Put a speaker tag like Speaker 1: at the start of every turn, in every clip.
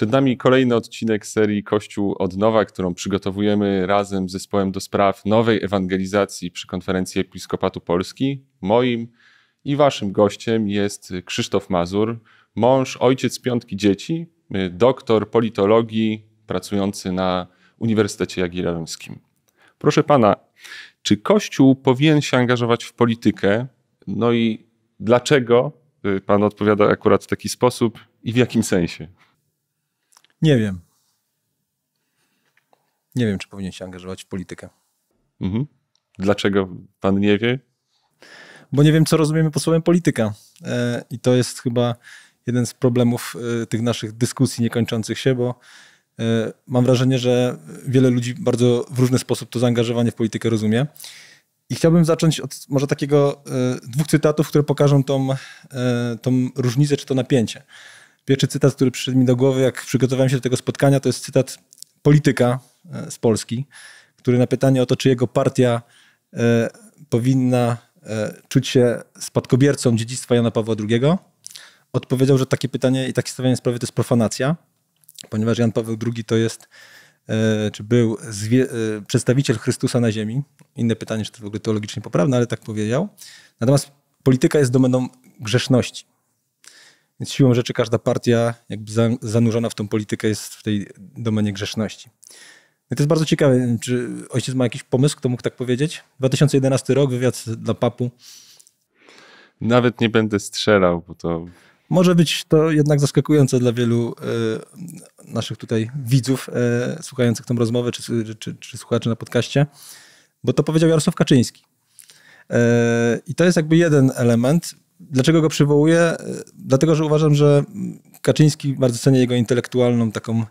Speaker 1: Przed nami kolejny odcinek serii Kościół od nowa, którą przygotowujemy razem z zespołem do spraw nowej ewangelizacji przy konferencji Episkopatu Polski. Moim i waszym gościem jest Krzysztof Mazur, mąż, ojciec piątki dzieci, doktor politologii, pracujący na Uniwersytecie Jagiellońskim. Proszę pana, czy Kościół powinien się angażować w politykę? No i dlaczego y, pan odpowiada akurat w taki sposób i w jakim sensie?
Speaker 2: Nie wiem. Nie wiem, czy powinien się angażować w
Speaker 1: politykę. Mhm. Dlaczego pan nie wie? Bo nie wiem, co
Speaker 2: rozumiemy pod słowem polityka. E, I to jest chyba jeden z problemów e, tych naszych dyskusji niekończących się, bo e, mam wrażenie, że wiele ludzi bardzo w różny sposób to zaangażowanie w politykę rozumie. I chciałbym zacząć od może takiego dwóch cytatów, które pokażą tą, tą różnicę czy to napięcie. Pierwszy cytat, który przyszedł mi do głowy, jak przygotowałem się do tego spotkania, to jest cytat polityka e, z Polski, który na pytanie o to, czy jego partia e, powinna e, czuć się spadkobiercą dziedzictwa Jana Pawła II, odpowiedział, że takie pytanie i takie stawianie sprawy to jest profanacja, ponieważ Jan Paweł II to jest, czy był przedstawiciel Chrystusa na ziemi. Inne pytanie, czy to w ogóle teologicznie poprawne, ale tak powiedział. Natomiast polityka jest domeną grzeszności. Więc siłą rzeczy każda partia jakby zanurzona w tą politykę jest w tej domenie grzeszności. No I to jest bardzo ciekawe, czy ojciec ma jakiś pomysł, kto mógł tak powiedzieć? 2011 rok, wywiad dla papu.
Speaker 1: Nawet nie będę strzelał, bo to...
Speaker 2: Może być to jednak zaskakujące dla wielu y, naszych tutaj widzów y, słuchających tą rozmowę, czy, czy, czy, czy słuchaczy na podcaście, bo to powiedział Jarosław Kaczyński. E, I to jest jakby jeden element. Dlaczego go przywołuję? E, dlatego, że uważam, że Kaczyński bardzo cenię jego intelektualną taką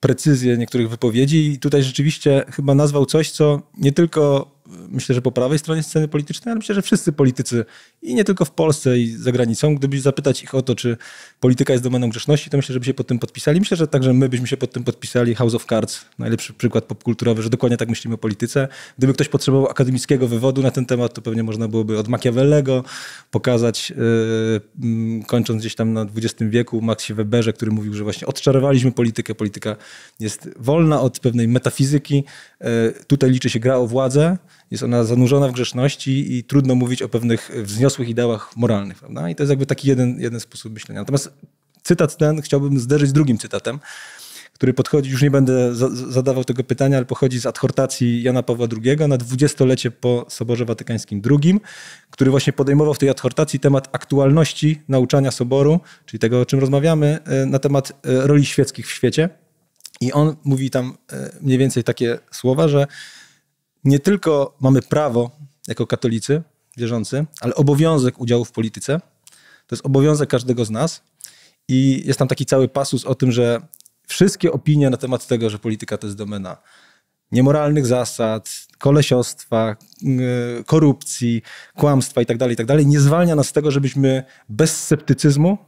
Speaker 2: precyzję niektórych wypowiedzi i tutaj rzeczywiście chyba nazwał coś, co nie tylko e, myślę, że po prawej stronie sceny politycznej, ale myślę, że wszyscy politycy i nie tylko w Polsce i za granicą. Gdybyś zapytać ich o to, czy polityka jest domeną grzeszności, to myślę, że byśmy się pod tym podpisali. Myślę, że także my byśmy się pod tym podpisali. House of Cards, najlepszy przykład popkulturowy, że dokładnie tak myślimy o polityce. Gdyby ktoś potrzebował akademickiego wywodu na ten temat, to pewnie można byłoby od Machiavellego pokazać, yy, mm, kończąc gdzieś tam na XX wieku, Maxie Weberze, który mówił, że właśnie odczarowaliśmy politykę. Polityka jest wolna od pewnej metafizyki. Yy, tutaj liczy się gra o władzę jest ona zanurzona w grzeszności i trudno mówić o pewnych wzniosłych ideałach moralnych. Prawda? I to jest jakby taki jeden, jeden sposób myślenia. Natomiast cytat ten chciałbym zderzyć z drugim cytatem, który podchodzi, już nie będę za, zadawał tego pytania, ale pochodzi z adhortacji Jana Pawła II na dwudziestolecie po Soborze Watykańskim II, który właśnie podejmował w tej adhortacji temat aktualności nauczania Soboru, czyli tego, o czym rozmawiamy, e, na temat e, roli świeckich w świecie. I on mówi tam e, mniej więcej takie słowa, że nie tylko mamy prawo jako katolicy wierzący, ale obowiązek udziału w polityce. To jest obowiązek każdego z nas. I jest tam taki cały pasus o tym, że wszystkie opinie na temat tego, że polityka to jest domena niemoralnych zasad, kolesiostwa, yy, korupcji, kłamstwa itd., tak itd., tak nie zwalnia nas z tego, żebyśmy bez sceptycyzmu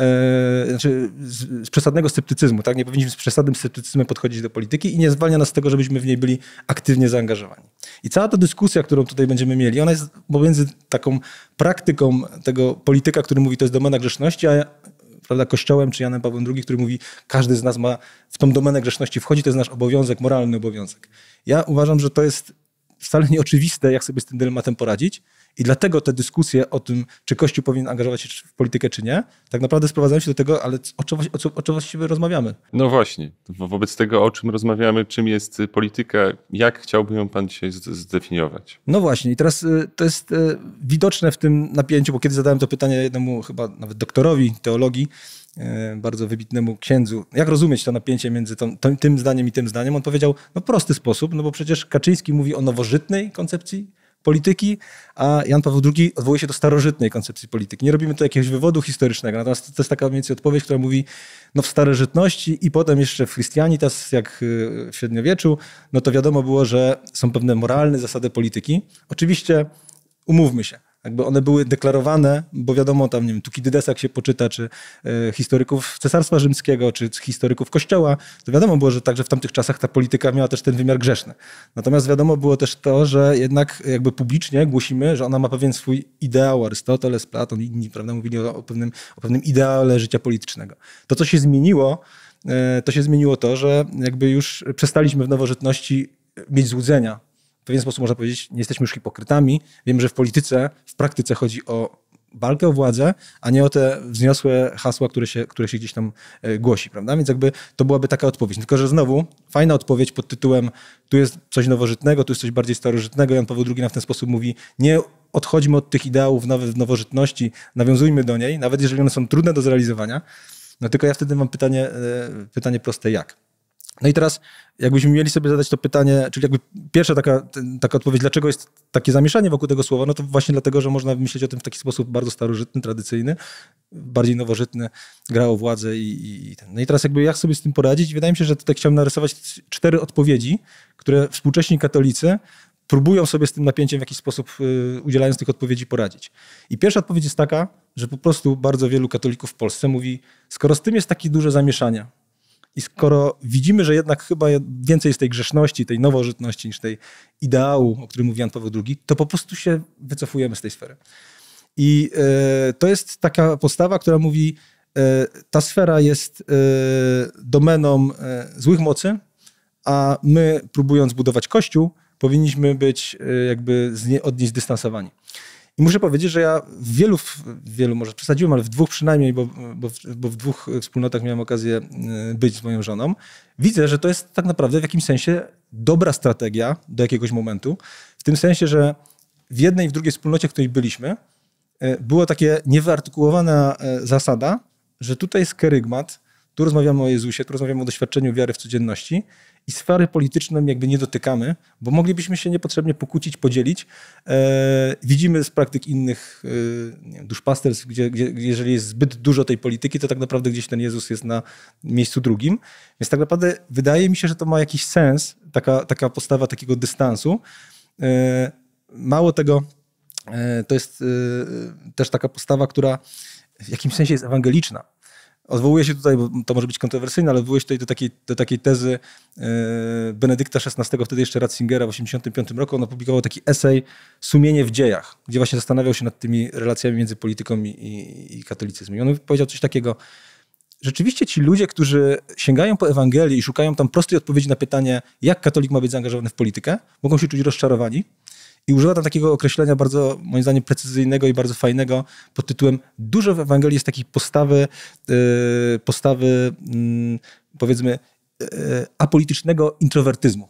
Speaker 2: E, znaczy z, z, przesadnego sceptycyzmu, tak? Nie powinniśmy z przesadnym sceptycyzmem podchodzić do polityki i nie zwalnia nas z tego, żebyśmy w niej byli aktywnie zaangażowani. I cała ta dyskusja, którą tutaj będziemy mieli, ona jest pomiędzy taką praktyką tego polityka, który mówi, to jest domena grzeszności, a prawda, Kościołem czy Janem Pawłem II, który mówi, każdy z nas ma w tą domenę grzeszności wchodzi, to jest nasz obowiązek, moralny obowiązek. Ja uważam, że to jest wcale nieoczywiste, jak sobie z tym dylematem poradzić. I dlatego te dyskusje o tym, czy Kościół powinien angażować się w politykę, czy nie, tak naprawdę sprowadzają się do tego, ale o czym, o, o czym właściwie rozmawiamy?
Speaker 1: No właśnie, Wo wobec tego, o czym rozmawiamy, czym jest y, polityka, jak chciałby ją pan dzisiaj zdefiniować?
Speaker 2: No właśnie, i teraz y, to jest y, widoczne w tym napięciu, bo kiedy zadałem to pytanie jednemu chyba nawet doktorowi teologii, bardzo wybitnemu księdzu, jak rozumieć to napięcie między tą, tym zdaniem i tym zdaniem, on powiedział, no prosty sposób, no bo przecież Kaczyński mówi o nowożytnej koncepcji polityki, a Jan Paweł II odwołuje się do starożytnej koncepcji polityki. Nie robimy tu jakiegoś wywodu historycznego, natomiast to jest taka mniej więcej odpowiedź, która mówi, no w starożytności i potem jeszcze w Christianitas, jak y, w średniowieczu, no to wiadomo było, że są pewne moralne zasady polityki. Oczywiście, umówmy się, jakby one były deklarowane, bo wiadomo, tam, nie wiem, Tukidydes, jak się poczyta, czy e, historyków Cesarstwa Rzymskiego, czy historyków Kościoła, to wiadomo było, że także w tamtych czasach ta polityka miała też ten wymiar grzeszny. Natomiast wiadomo było też to, że jednak jakby publicznie głosimy, że ona ma pewien swój ideał. Arystoteles, Platon i inni, prawda, mówili o pewnym, o pewnym ideale życia politycznego. To, co się zmieniło, e, to się zmieniło to, że jakby już przestaliśmy w nowożytności mieć złudzenia w pewien sposób można powiedzieć, nie jesteśmy już hipokrytami. Wiem, że w polityce, w praktyce chodzi o walkę o władzę, a nie o te wzniosłe hasła, które się, które się gdzieś tam e, głosi, prawda? Więc jakby to byłaby taka odpowiedź. Tylko, że znowu fajna odpowiedź pod tytułem tu jest coś nowożytnego, tu jest coś bardziej starożytnego. Jan Paweł II na ten sposób mówi nie odchodźmy od tych ideałów nowożytności, nawiązujmy do niej, nawet jeżeli one są trudne do zrealizowania. No tylko ja wtedy mam pytanie, e, pytanie proste jak? No i teraz, jakbyśmy mieli sobie zadać to pytanie, czyli jakby pierwsza taka, taka odpowiedź, dlaczego jest takie zamieszanie wokół tego słowa, no to właśnie dlatego, że można myśleć o tym w taki sposób bardzo starożytny, tradycyjny, bardziej nowożytny, grało władzę i, i, i ten. No i teraz jakby jak sobie z tym poradzić? Wydaje mi się, że tutaj chciałem narysować cztery odpowiedzi, które współcześni katolicy próbują sobie z tym napięciem w jakiś sposób, yy, udzielając tych odpowiedzi, poradzić. I pierwsza odpowiedź jest taka, że po prostu bardzo wielu katolików w Polsce mówi, skoro z tym jest takie duże zamieszanie, i skoro widzimy, że jednak chyba więcej jest tej grzeszności, tej nowożytności niż tej ideału, o którym mówi Jan Paweł II, to po prostu się wycofujemy z tej sfery. I e, to jest taka postawa, która mówi, e, ta sfera jest e, domeną złych mocy, a my, próbując budować Kościół, powinniśmy być jakby od niej zdystansowani. I muszę powiedzieć, że ja w wielu, w wielu może przesadziłem, ale w dwóch przynajmniej, bo, bo, w, bo w dwóch wspólnotach miałem okazję e, być z moją żoną, widzę, że to jest tak naprawdę w jakimś sensie dobra strategia do jakiegoś momentu. W tym sensie, że w jednej i w drugiej wspólnocie, w której byliśmy, e, była taka niewyartykułowana e, zasada, że tutaj jest kerygmat, tu rozmawiamy o Jezusie, tu rozmawiamy o doświadczeniu wiary w codzienności i sfery politycznej jakby nie dotykamy, bo moglibyśmy się niepotrzebnie pokłócić, podzielić. E, widzimy z praktyk innych e, duszpasterstw, gdzie, gdzie jeżeli jest zbyt dużo tej polityki, to tak naprawdę gdzieś ten Jezus jest na miejscu drugim. Więc tak naprawdę wydaje mi się, że to ma jakiś sens, taka, taka postawa takiego dystansu. E, mało tego, e, to jest e, też taka postawa, która w jakimś sensie jest ewangeliczna Odwołuję się tutaj, bo to może być kontrowersyjne, ale odwołuję się tutaj do takiej, do takiej tezy e, Benedykta XVI, wtedy jeszcze Ratzingera w 1985 roku. On opublikował taki esej Sumienie w dziejach, gdzie właśnie zastanawiał się nad tymi relacjami między polityką i, i, i katolicyzmem. I on powiedział coś takiego, rzeczywiście ci ludzie, którzy sięgają po Ewangelii i szukają tam prostej odpowiedzi na pytanie, jak katolik ma być zaangażowany w politykę, mogą się czuć rozczarowani, i używa tam takiego określenia bardzo, moim zdaniem, precyzyjnego i bardzo fajnego pod tytułem Dużo w Ewangelii jest takiej postawy, e, postawy mm, powiedzmy e, e, apolitycznego introwertyzmu.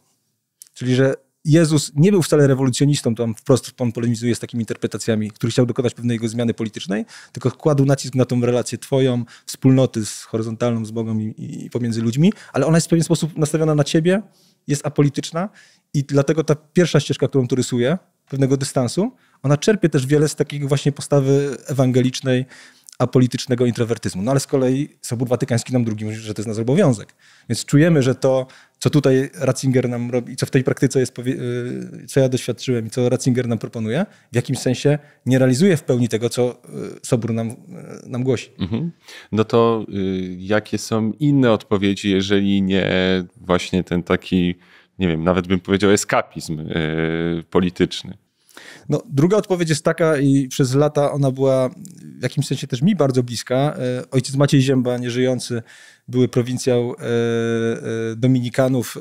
Speaker 2: Czyli, że Jezus nie był wcale rewolucjonistą, tam wprost Pan polemizuje z takimi interpretacjami, który chciał dokonać pewnej jego zmiany politycznej, tylko kładł nacisk na tą relację twoją, wspólnoty z horyzontalną, z Bogiem i, i pomiędzy ludźmi, ale ona jest w pewien sposób nastawiona na ciebie, jest apolityczna i dlatego ta pierwsza ścieżka, którą tu rysuję, pewnego dystansu, ona czerpie też wiele z takiego właśnie postawy ewangelicznej, apolitycznego introwertyzmu. No ale z kolei Sobór Watykański nam drugi mówi, że to jest nasz obowiązek. Więc czujemy, że to co tutaj Ratzinger nam robi i co w tej praktyce jest, y, co ja doświadczyłem i co Ratzinger nam proponuje, w jakimś sensie nie realizuje w pełni tego, co y, Sobór nam, y, nam głosi.
Speaker 1: Mhm. No to jakie są inne odpowiedzi, jeżeli nie właśnie ten taki, nie wiem, nawet bym powiedział eskapizm polityczny?
Speaker 2: No, druga odpowiedź jest taka i przez lata ona była w jakimś sensie też mi bardzo bliska. E, ojciec Maciej Zięba, nieżyjący, były prowincjał e, e, Dominikanów,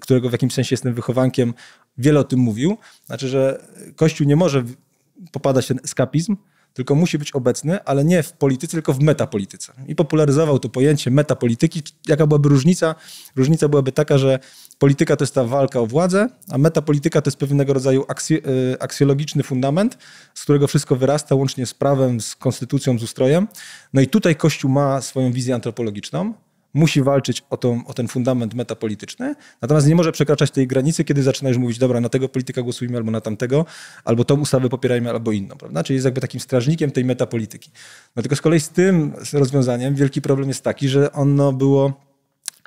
Speaker 2: którego w jakimś sensie jestem wychowankiem, wiele o tym mówił. Znaczy, że Kościół nie może popadać w ten eskapizm, tylko musi być obecny, ale nie w polityce, tylko w metapolityce. I popularyzował to pojęcie metapolityki. Jaka byłaby różnica? Różnica byłaby taka, że polityka to jest ta walka o władzę, a metapolityka to jest pewnego rodzaju e, aksjologiczny fundament, z którego wszystko wyrasta, łącznie z prawem, z konstytucją, z ustrojem. No i tutaj Kościół ma swoją wizję antropologiczną, musi walczyć o, tą, o ten fundament metapolityczny, natomiast nie może przekraczać tej granicy, kiedy zaczyna już mówić, dobra, na tego polityka głosujmy albo na tamtego, albo tą ustawę popierajmy albo inną, prawda? Czyli jest jakby takim strażnikiem tej metapolityki. No tylko z kolei z tym rozwiązaniem wielki problem jest taki, że ono było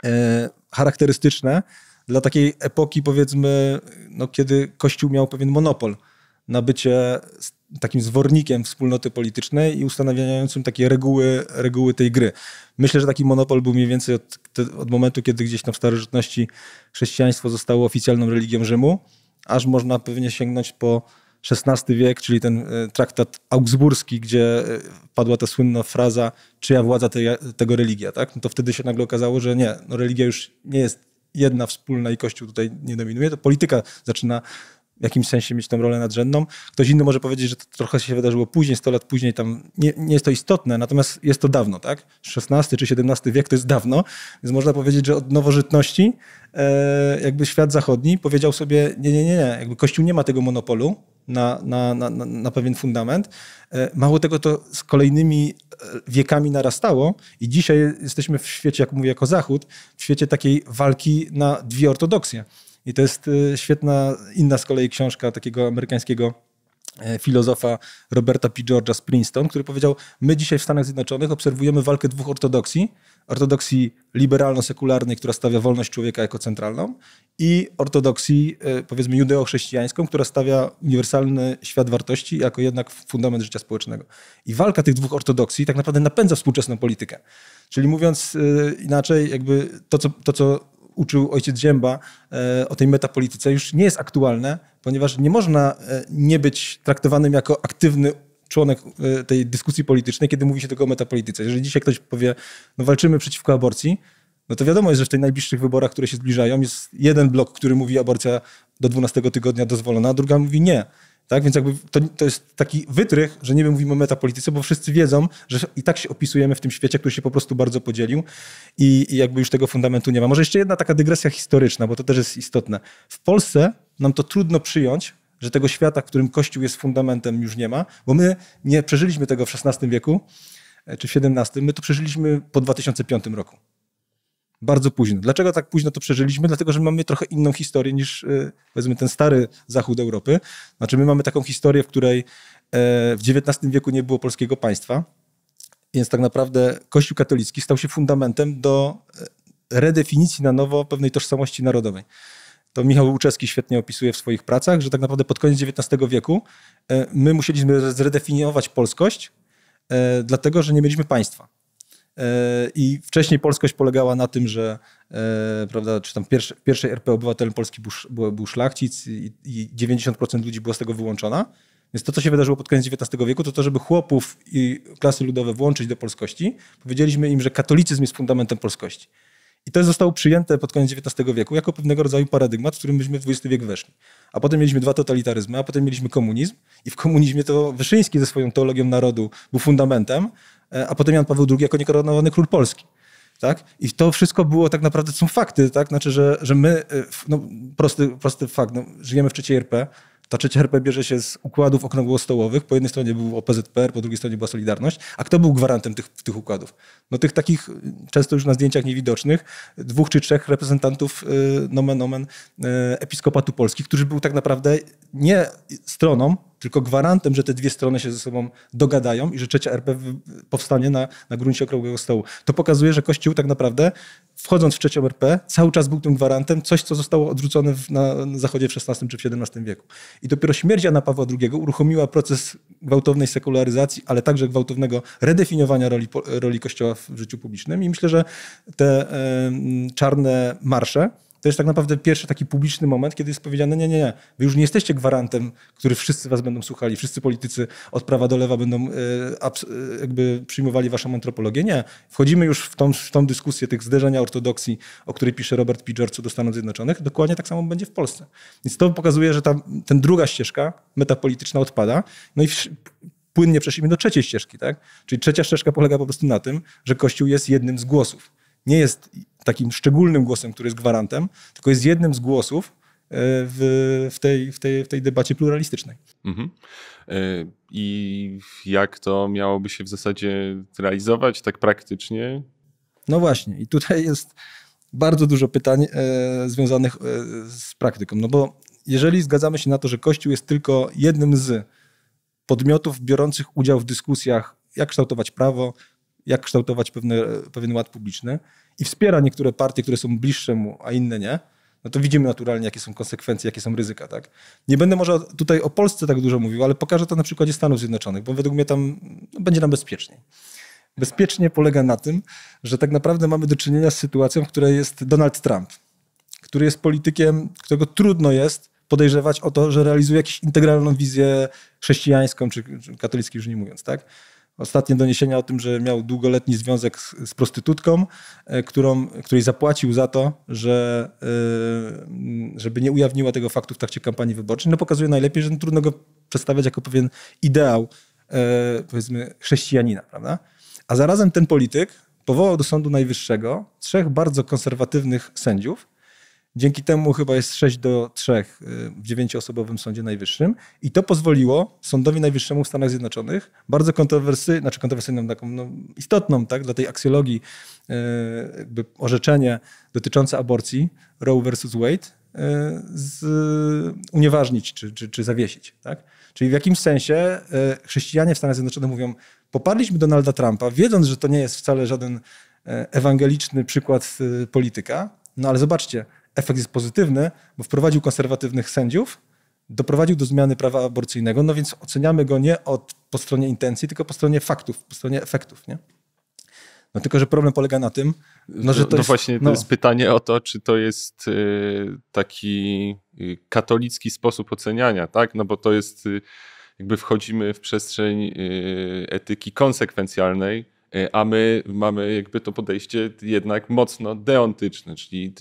Speaker 2: e, charakterystyczne dla takiej epoki, powiedzmy, no, kiedy Kościół miał pewien monopol na bycie takim zwornikiem wspólnoty politycznej i ustanawiającym takie reguły, reguły tej gry. Myślę, że taki monopol był mniej więcej od, od momentu, kiedy gdzieś na starożytności chrześcijaństwo zostało oficjalną religią Rzymu, aż można pewnie sięgnąć po XVI wiek, czyli ten e, traktat augsburski, gdzie e, padła ta słynna fraza czyja władza te, tego religia, tak? No to wtedy się nagle okazało, że nie, no religia już nie jest jedna wspólna i Kościół tutaj nie dominuje, to polityka zaczyna w jakimś sensie mieć tą rolę nadrzędną. Ktoś inny może powiedzieć, że to trochę się wydarzyło później, 100 lat później, tam nie, nie, jest to istotne, natomiast jest to dawno, tak? XVI czy XVII wiek to jest dawno, więc można powiedzieć, że od nowożytności e, jakby świat zachodni powiedział sobie, nie, nie, nie, nie, jakby Kościół nie ma tego monopolu, na, na, na, na, pewien fundament. E, mało tego, to z kolejnymi e, wiekami narastało i dzisiaj jesteśmy w świecie, jak mówię, jako Zachód, w świecie takiej walki na dwie ortodoksje. I to jest y, świetna, inna z kolei książka takiego amerykańskiego e, filozofa Roberta P. George'a z Princeton, który powiedział: My dzisiaj w Stanach Zjednoczonych obserwujemy walkę dwóch ortodoksji. Ortodoksji liberalno-sekularnej, która stawia wolność człowieka jako centralną, i ortodoksji, e, powiedzmy, judeo-chrześcijańską, która stawia uniwersalny świat wartości jako jednak fundament życia społecznego. I walka tych dwóch ortodoksji tak naprawdę napędza współczesną politykę. Czyli mówiąc e, inaczej, jakby to, co, to, co uczył ojciec Zięba e, o tej metapolityce, już nie jest aktualne, ponieważ nie można e, nie być traktowanym jako aktywny członek e, tej dyskusji politycznej, kiedy mówi się tylko o metapolityce. Jeżeli dzisiaj ktoś powie, no walczymy przeciwko aborcji, no to wiadomo jest, że w tych najbliższych wyborach, które się zbliżają, jest jeden blok, który mówi aborcja do 12 tygodnia dozwolona, a druga mówi nie. Tak? Więc jakby to, to jest taki wytrych, że nie mówimy o metapolityce, bo wszyscy wiedzą, że i tak się opisujemy w tym świecie, który się po prostu bardzo podzielił i, i jakby już tego fundamentu nie ma. Może jeszcze jedna taka dygresja historyczna, bo to też jest istotne. W Polsce nam to trudno przyjąć, że tego świata, w którym Kościół jest fundamentem, już nie ma, bo my nie przeżyliśmy tego w XVI wieku e, czy w XVII, my to przeżyliśmy po 2005 roku bardzo późno. Dlaczego tak późno to przeżyliśmy? Dlatego, że mamy trochę inną historię niż e, powiedzmy ten stary zachód Europy. Znaczy my mamy taką historię, w której e, w XIX wieku nie było polskiego państwa, więc tak naprawdę Kościół katolicki stał się fundamentem do e, redefinicji na nowo pewnej tożsamości narodowej. To Michał Łuczewski świetnie opisuje w swoich pracach, że tak naprawdę pod koniec XIX wieku my musieliśmy zredefiniować polskość, dlatego że nie mieliśmy państwa. E, I wcześniej polskość polegała na tym, że e, prawda, czy tam pierwszy, pierwszej RP obywatel Polski był, był, był szlachcic i, i 90% ludzi było z tego wyłączona. Więc to, co się wydarzyło pod koniec XIX wieku, to to, żeby chłopów i klasy ludowe włączyć do polskości, powiedzieliśmy im, że katolicyzm jest fundamentem polskości. I to zostało przyjęte pod koniec XIX wieku jako pewnego rodzaju paradygmat, w którym myśmy w XX wiek weszli. A potem mieliśmy dwa totalitaryzmy, a potem mieliśmy komunizm i w komunizmie to Wyszyński ze swoją teologią narodu był fundamentem, E, a potem Jan Paweł II jako niekoronowany król Polski. Tak? I to wszystko było tak naprawdę, są fakty, tak? znaczy, że, że my, e, no, prosty, prosty fakt, no, żyjemy w trzeciej RP, ta trzecia RP bierze się z układów okrągłostołowych. Po jednej stronie był OPZPR, po drugiej stronie była Solidarność. A kto był gwarantem tych, tych układów? No tych takich, e, często już na zdjęciach niewidocznych, dwóch czy trzech reprezentantów nomen omen episkopatu Polski, którzy był tak naprawdę nie stroną tylko gwarantem, że te dwie strony się ze sobą dogadają i że trzecia RP powstanie na, na gruncie okrągłego stołu. To pokazuje, że Kościół tak naprawdę, wchodząc w trzecią RP, cały czas był tym gwarantem, coś, co zostało odrzucone w, na, na Zachodzie w XVI czy w XVII wieku. I dopiero śmierć Jana Pawła II uruchomiła proces gwałtownej sekularyzacji, ale także gwałtownego redefiniowania roli, roli Kościoła w życiu publicznym. I myślę, że te czarne marsze, to jest tak naprawdę pierwszy taki publiczny moment, kiedy jest powiedziane, nie, nie, nie, wy już nie jesteście gwarantem, który wszyscy was będą słuchali, wszyscy politycy od prawa do lewa będą e, e, jakby przyjmowali waszą antropologię. Nie, wchodzimy już w tą, w tą dyskusję tych zderzenia ortodoksji, o której pisze Robert P. George do Stanów Zjednoczonych, dokładnie tak samo będzie w Polsce. Więc to pokazuje, że ta ten druga ścieżka metapolityczna odpada, no i płynnie przeszliśmy do trzeciej ścieżki, tak? Czyli trzecia ścieżka polega po prostu na tym, że Kościół jest jednym z głosów. Nie jest takim szczególnym głosem, który jest gwarantem, tylko jest jednym z głosów e, w, w tej, w, tej, w tej debacie pluralistycznej.
Speaker 1: Mhm. E, I jak to miałoby się w zasadzie realizować tak praktycznie?
Speaker 2: No właśnie, i tutaj jest bardzo dużo pytań e, związanych z praktyką. No bo jeżeli zgadzamy się na to, że Kościół jest tylko jednym z podmiotów biorących udział w dyskusjach, jak kształtować prawo, jak kształtować pewne, pewien ład publiczny, i wspiera niektóre partie, które są bliższe mu, a inne nie, no to widzimy naturalnie, jakie są konsekwencje, jakie są ryzyka. Tak? Nie będę może tutaj o Polsce tak dużo mówił, ale pokażę to na przykładzie Stanów Zjednoczonych, bo według mnie tam no, będzie nam bezpieczniej. Bezpiecznie polega na tym, że tak naprawdę mamy do czynienia z sytuacją, w której jest Donald Trump, który jest politykiem, którego trudno jest podejrzewać o to, że realizuje jakąś integralną wizję chrześcijańską czy, czy katolicką, już nie mówiąc, tak? ostatnie doniesienia o tym, że miał długoletni związek z, z prostytutką, e, którą, której zapłacił za to, że, e, żeby nie ujawniła tego faktu w trakcie kampanii wyborczej. No pokazuje najlepiej, że no, trudno go przedstawiać jako pewien ideał, e, powiedzmy, chrześcijanina, prawda? A zarazem ten polityk powołał do Sądu Najwyższego trzech bardzo konserwatywnych sędziów, Dzięki temu chyba jest 6 do 3 y, w dziewięciosobowym Sądzie Najwyższym i to pozwoliło Sądowi Najwyższemu w Stanach Zjednoczonych, bardzo kontrowersyjną, znaczy kontrowersyjną, taką no, istotną tak, dla tej aksjologii y, jakby orzeczenie dotyczące aborcji Roe versus Wade y, z, unieważnić czy, czy, czy zawiesić. Tak? Czyli w jakimś sensie chrześcijanie w Stanach Zjednoczonych mówią, poparliśmy Donalda Trumpa, wiedząc, że to nie jest wcale żaden e, ewangeliczny przykład polityka, no ale zobaczcie, efekt jest pozytywny, bo wprowadził konserwatywnych sędziów, doprowadził do zmiany prawa aborcyjnego, no więc oceniamy go nie od, po stronie intencji, tylko po stronie faktów, po stronie efektów. Nie? No tylko, że problem polega na tym, no, że no, to no jest, właśnie to no. jest
Speaker 1: pytanie o to, czy to jest y, taki y, katolicki sposób oceniania, tak? No bo to jest y, jakby wchodzimy w przestrzeń etyki konsekwencjalnej, E, a my mamy jakby to podejście jednak mocno deontyczne, czyli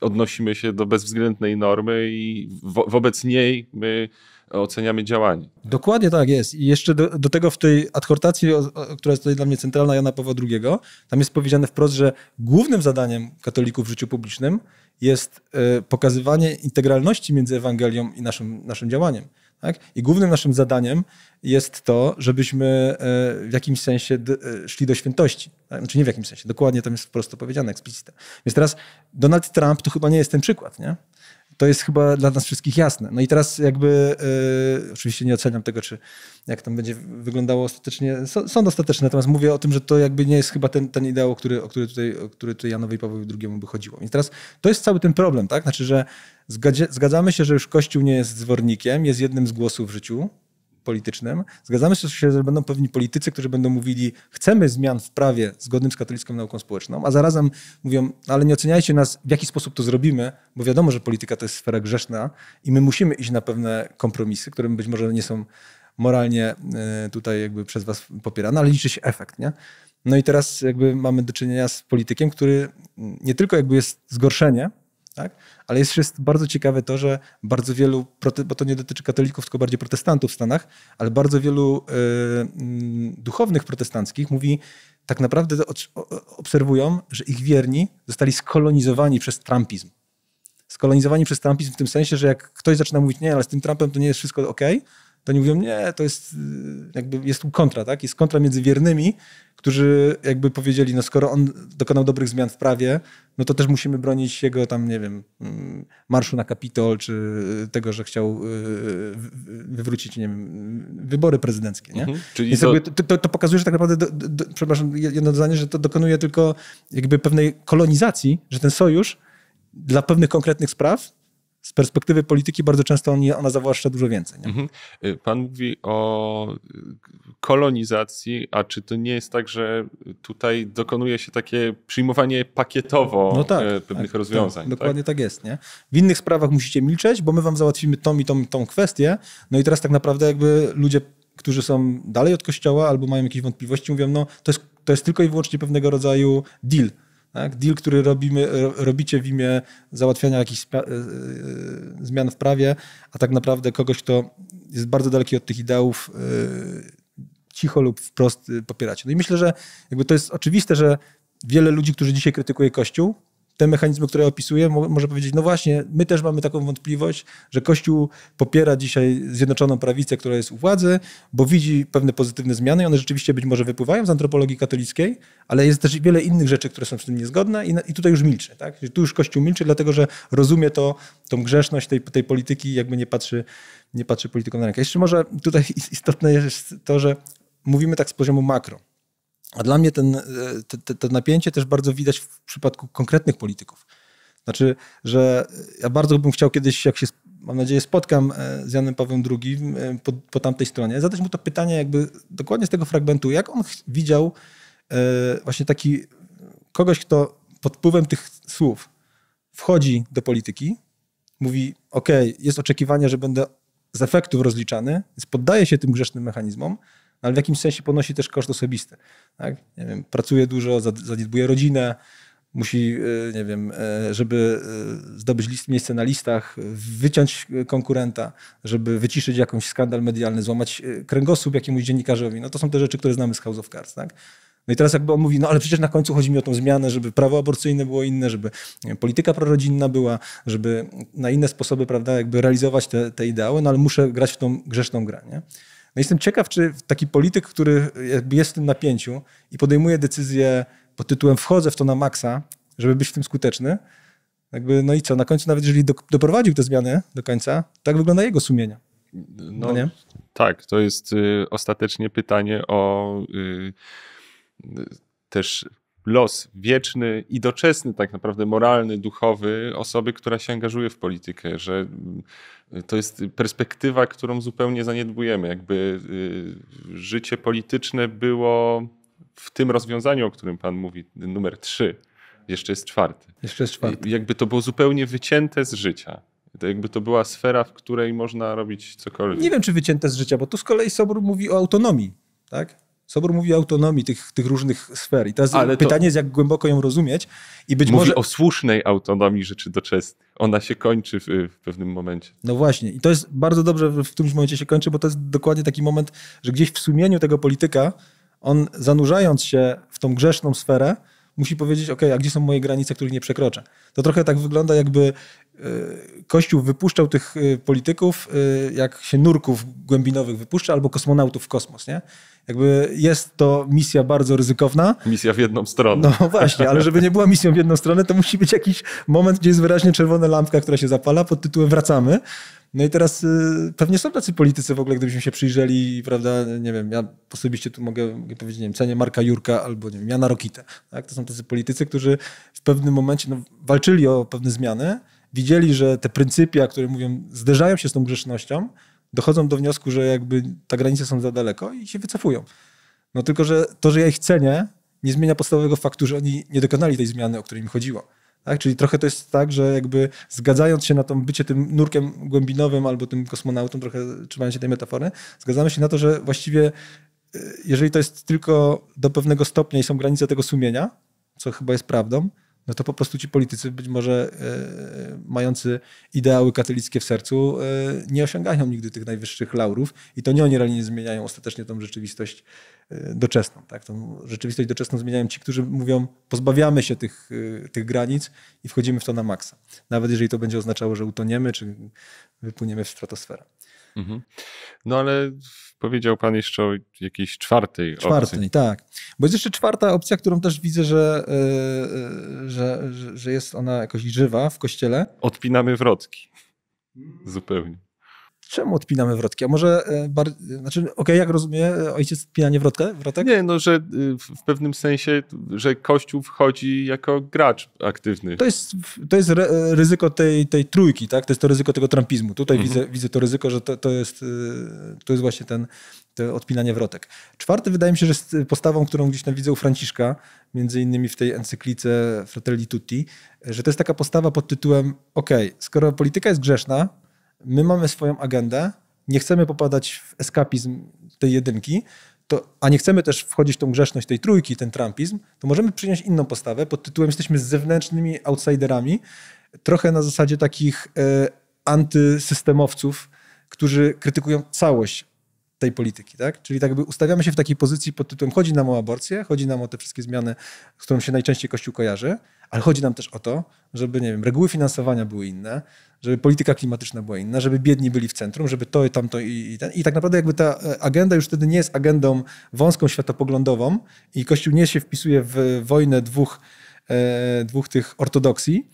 Speaker 1: odnosimy się do bezwzględnej normy i wo wobec niej my oceniamy działanie.
Speaker 2: Dokładnie tak jest. I jeszcze do, do tego w tej adhortacji, która jest tutaj dla mnie centralna, Jana Pawła II, tam jest powiedziane wprost, że głównym zadaniem katolików w życiu publicznym jest y, pokazywanie integralności między Ewangelią i naszym, naszym działaniem. Tak? I głównym naszym zadaniem jest to, żebyśmy e, w jakimś sensie e, szli do świętości. Tak? Znaczy nie w jakimś sensie, dokładnie tam jest prosto powiedziane, eksplicite. Więc teraz Donald Trump to chyba nie jest ten przykład, nie? to jest chyba dla nas wszystkich jasne. No i teraz jakby, y, oczywiście nie oceniam tego, czy jak tam będzie wyglądało ostatecznie, Są dostateczne. ostateczny, natomiast mówię o tym, że to jakby nie jest chyba ten, ten ideał, który, o, który tutaj, o który tutaj Janowi Pawłowi II by chodziło. I teraz to jest cały ten problem, tak? Znaczy, że zgadzamy się, że już Kościół nie jest zwornikiem, jest jednym z głosów w życiu politycznym. Zgadzamy się, że będą pewni politycy, którzy będą mówili, chcemy zmian w prawie zgodnym z katolicką nauką społeczną, a zarazem mówią, no, ale nie oceniajcie nas, w jaki sposób to zrobimy, bo wiadomo, że polityka to jest sfera grzeszna i my musimy iść na pewne kompromisy, które być może nie są moralnie e, tutaj jakby przez was popierane, ale liczy się efekt, nie? No i teraz jakby mamy do czynienia z politykiem, który mm, nie tylko jakby jest zgorszenie, tak? ale jest jeszcze bardzo ciekawe to, że bardzo wielu, bo to nie dotyczy katolików, tylko bardziej protestantów w Stanach, ale bardzo wielu e, mm, duchownych protestanckich mówi, tak naprawdę obserwują, że ich wierni zostali skolonizowani przez trumpizm. Skolonizowani przez trumpizm w tym sensie, że jak ktoś zaczyna mówić, nie, ale z tym Trumpem to nie jest wszystko ok, to oni mówią, nie, to jest y, jakby jest tu kontra, tak? Jest kontra między wiernymi, którzy jakby powiedzieli, no skoro on dokonał dobrych zmian w prawie, no to też musimy bronić jego tam, nie wiem, mm, marszu na kapitol, czy y, tego, że chciał y, wywrócić, nie wiem, wybory prezydenckie, nie? Mhm. Czyli to... Jakby, to, to... pokazuje, że tak naprawdę, do, do, przepraszam, jedno zdanie, że to dokonuje tylko jakby pewnej kolonizacji, że ten sojusz dla pewnych konkretnych spraw z perspektywy polityki bardzo często ona zawłaszcza dużo więcej.
Speaker 1: Nie? Mhm. Y, pan mówi o y, kolonizacji, a czy to nie jest tak, że tutaj dokonuje się takie przyjmowanie pakietowo no tak, y, tak pewnych tak, rozwiązań? Tak, dokładnie tak
Speaker 2: jest. Nie? W innych sprawach musicie milczeć, bo my wam załatwimy tą i tą, tą kwestię. No i teraz tak naprawdę jakby ludzie, którzy są dalej od kościoła albo mają jakieś wątpliwości, mówią, no to jest, to jest tylko i wyłącznie pewnego rodzaju deal tak? Deal, który robimy, robicie w imię załatwiania jakichś e, e, zmian w prawie, a tak naprawdę kogoś, kto jest bardzo daleki od tych ideałów, e, cicho lub wprost popieracie. No i myślę, że jakby to jest oczywiste, że wiele ludzi, którzy dzisiaj krytykuje Kościół, te mechanizmy, które opisuję, może powiedzieć, no właśnie, my też mamy taką wątpliwość, że Kościół popiera dzisiaj Zjednoczoną Prawicę, która jest u władzy, bo widzi pewne pozytywne zmiany i one rzeczywiście być może wypływają z antropologii katolickiej, ale jest też wiele innych rzeczy, które są z tym niezgodne i, i tutaj już milczy. Tak? Tu już Kościół milczy, dlatego że rozumie to, tą grzeszność tej, tej polityki, jakby nie patrzy, nie patrzy polityką na rękę. Jeszcze może tutaj istotne jest to, że mówimy tak z poziomu makro a dla mnie ten, e, te, te, to napięcie też bardzo widać w przypadku konkretnych polityków. Znaczy, że ja bardzo bym chciał kiedyś, jak się, mam nadzieję, spotkam e, z Janem Pawłem II e, po, po tamtej stronie, zadać mu to pytanie jakby dokładnie z tego fragmentu, jak on widział właśnie taki kogoś, kto pod wpływem tych słów wchodzi do polityki, mówi, ok, jest oczekiwanie, że będę z efektów rozliczany, więc poddaje się tym grzesznym mechanizmom, ale w jakimś sensie ponosi też koszt osobisty. Tak? Nie wiem, pracuje dużo, zaniedbuje rodzinę, musi, e, nie wiem, e, żeby e, zdobyć list, miejsce na listach, wyciąć konkurenta, żeby wyciszyć jakąś skandal medialny, złamać kręgosłup jakiemuś dziennikarzowi. No to są te rzeczy, które znamy z House of Cards, tak? No i teraz jakby on mówi, no ale przecież na końcu chodzi mi o tą zmianę, żeby prawo aborcyjne było inne, żeby wiem, polityka prorodzinna była, żeby na inne sposoby, prawda, jakby realizować te, te ideały, no ale muszę grać w tą grzeszną grę, nie? No jestem ciekaw, czy taki polityk, który jest w tym napięciu i podejmuje decyzję pod tytułem wchodzę w to na maksa, żeby być w tym skuteczny, jakby, no i co, na końcu nawet jeżeli do, doprowadził te zmiany do końca, tak wygląda jego sumienie. No, no
Speaker 1: nie? Tak, to jest y, ostatecznie pytanie o y, y, też los wieczny i doczesny, tak naprawdę moralny, duchowy osoby, która się angażuje w politykę, że y, to jest perspektywa, którą zupełnie zaniedbujemy. Jakby y, życie polityczne było w tym rozwiązaniu, o którym Pan mówi, numer trzy. Jeszcze jest czwarty. Jeszcze jest czwarty. jakby to było zupełnie wycięte z życia. To jakby to była sfera, w której można robić cokolwiek. Nie wiem,
Speaker 2: czy wycięte z życia, bo tu z kolei Sobór mówi o autonomii, tak? Sobor mówi o autonomii tych, tych różnych sfer. I teraz Ale pytanie jest, jak głęboko ją rozumieć. I być mówi może...
Speaker 1: o słusznej autonomii rzeczy doczesnych. Ona się kończy w, w, pewnym momencie.
Speaker 2: No właśnie. I to jest bardzo dobrze, w którymś momencie się kończy, bo to jest dokładnie taki moment, że gdzieś w sumieniu tego polityka, on zanurzając się w tą grzeszną sferę, musi powiedzieć, ok, a gdzie są moje granice, których nie przekroczę. To trochę tak wygląda, jakby e, Kościół wypuszczał tych e, polityków, e, jak się nurków głębinowych wypuszcza, albo kosmonautów w kosmos. Nie? Jakby jest to misja bardzo ryzykowna.
Speaker 1: Misja w jedną stronę. No właśnie, ale żeby
Speaker 2: nie była misją w jedną stronę, to musi być jakiś moment, gdzie jest wyraźnie czerwona lampka, która się zapala pod tytułem wracamy. No i teraz y, pewnie są tacy politycy w ogóle, gdybyśmy się przyjrzeli, prawda, nie wiem, ja osobiście tu mogę, mogę powiedzieć, nie wiem, cenię Marka Jurka albo, nie wiem, Jana Rokitę, tak? To są tacy politycy, którzy w pewnym momencie no, walczyli o pewne zmiany, widzieli, że te pryncypia, które mówią, zderzają się z tą grzesznością, dochodzą do wniosku, że jakby ta granice są za daleko i się wycofują. No tylko, że to, że ja ich cenię, nie zmienia podstawowego faktu, że oni nie dokonali tej zmiany, o której mi chodziło. Tak? Czyli trochę to jest tak, że jakby zgadzając się na to bycie tym nurkiem głębinowym albo tym kosmonautą, trochę trzymając się tej metafory, zgadzamy się na to, że właściwie y, jeżeli to jest tylko do pewnego stopnia i są granice tego sumienia, co chyba jest prawdą, no to po prostu ci politycy być może e, mający ideały katolickie w sercu e, nie osiągają nigdy tych najwyższych laurów i to nie oni realnie zmieniają ostatecznie tą rzeczywistość e, doczesną. Tak? Tą rzeczywistość doczesną zmieniają ci, którzy mówią pozbawiamy się tych, e, tych granic i wchodzimy w to na maksa. Nawet jeżeli to będzie oznaczało, że utoniemy czy wypłyniemy w stratosferę.
Speaker 1: Mhm. No ale powiedział Pan jeszcze o jakiejś czwartej, czwartej opcji. Czwartej, tak.
Speaker 2: Bo jest jeszcze czwarta opcja, którą też widzę, że, yy, że,
Speaker 1: że, że jest ona jakoś żywa w kościele. Odpinamy wrotki. Hmm. Zupełnie
Speaker 2: czemu odpinamy wrotki? A może, e, bar... znaczy, okej, okay, jak rozumie e, ojciec odpinanie wrotkę,
Speaker 1: wrotek? Nie, no, że y, w pewnym sensie, że Kościół wchodzi jako gracz aktywny. To jest,
Speaker 2: to jest ryzyko tej, tej trójki, tak? To jest to ryzyko tego trumpizmu. Tutaj mhm. widzę, widzę to ryzyko, że to, to, jest, y, to jest właśnie ten to odpinanie wrotek. Czwarty wydaje mi się, że jest postawą, którą gdzieś tam widzę u Franciszka, między innymi w tej encyklice Fratelli Tutti, że to jest taka postawa pod tytułem ok, skoro polityka jest grzeszna, my mamy swoją agendę, nie chcemy popadać w eskapizm tej jedynki, to, a nie chcemy też wchodzić w tą grzeszność tej trójki, ten trumpizm, to możemy przyjąć inną postawę pod tytułem jesteśmy zewnętrznymi outsiderami, trochę na zasadzie takich e, antysystemowców, którzy krytykują całość tej polityki, tak? Czyli tak jakby ustawiamy się w takiej pozycji pod tytułem chodzi nam o aborcję, chodzi nam o te wszystkie zmiany, z którą się najczęściej Kościół kojarzy, ale chodzi nam też o to, żeby, nie wiem, reguły finansowania były inne, żeby polityka klimatyczna była inna, żeby biedni byli w centrum, żeby to i tamto i, i ten. I tak naprawdę jakby ta e, agenda już wtedy nie jest agendą wąską światopoglądową i Kościół nie się wpisuje w wojnę dwóch, e, dwóch tych ortodoksji,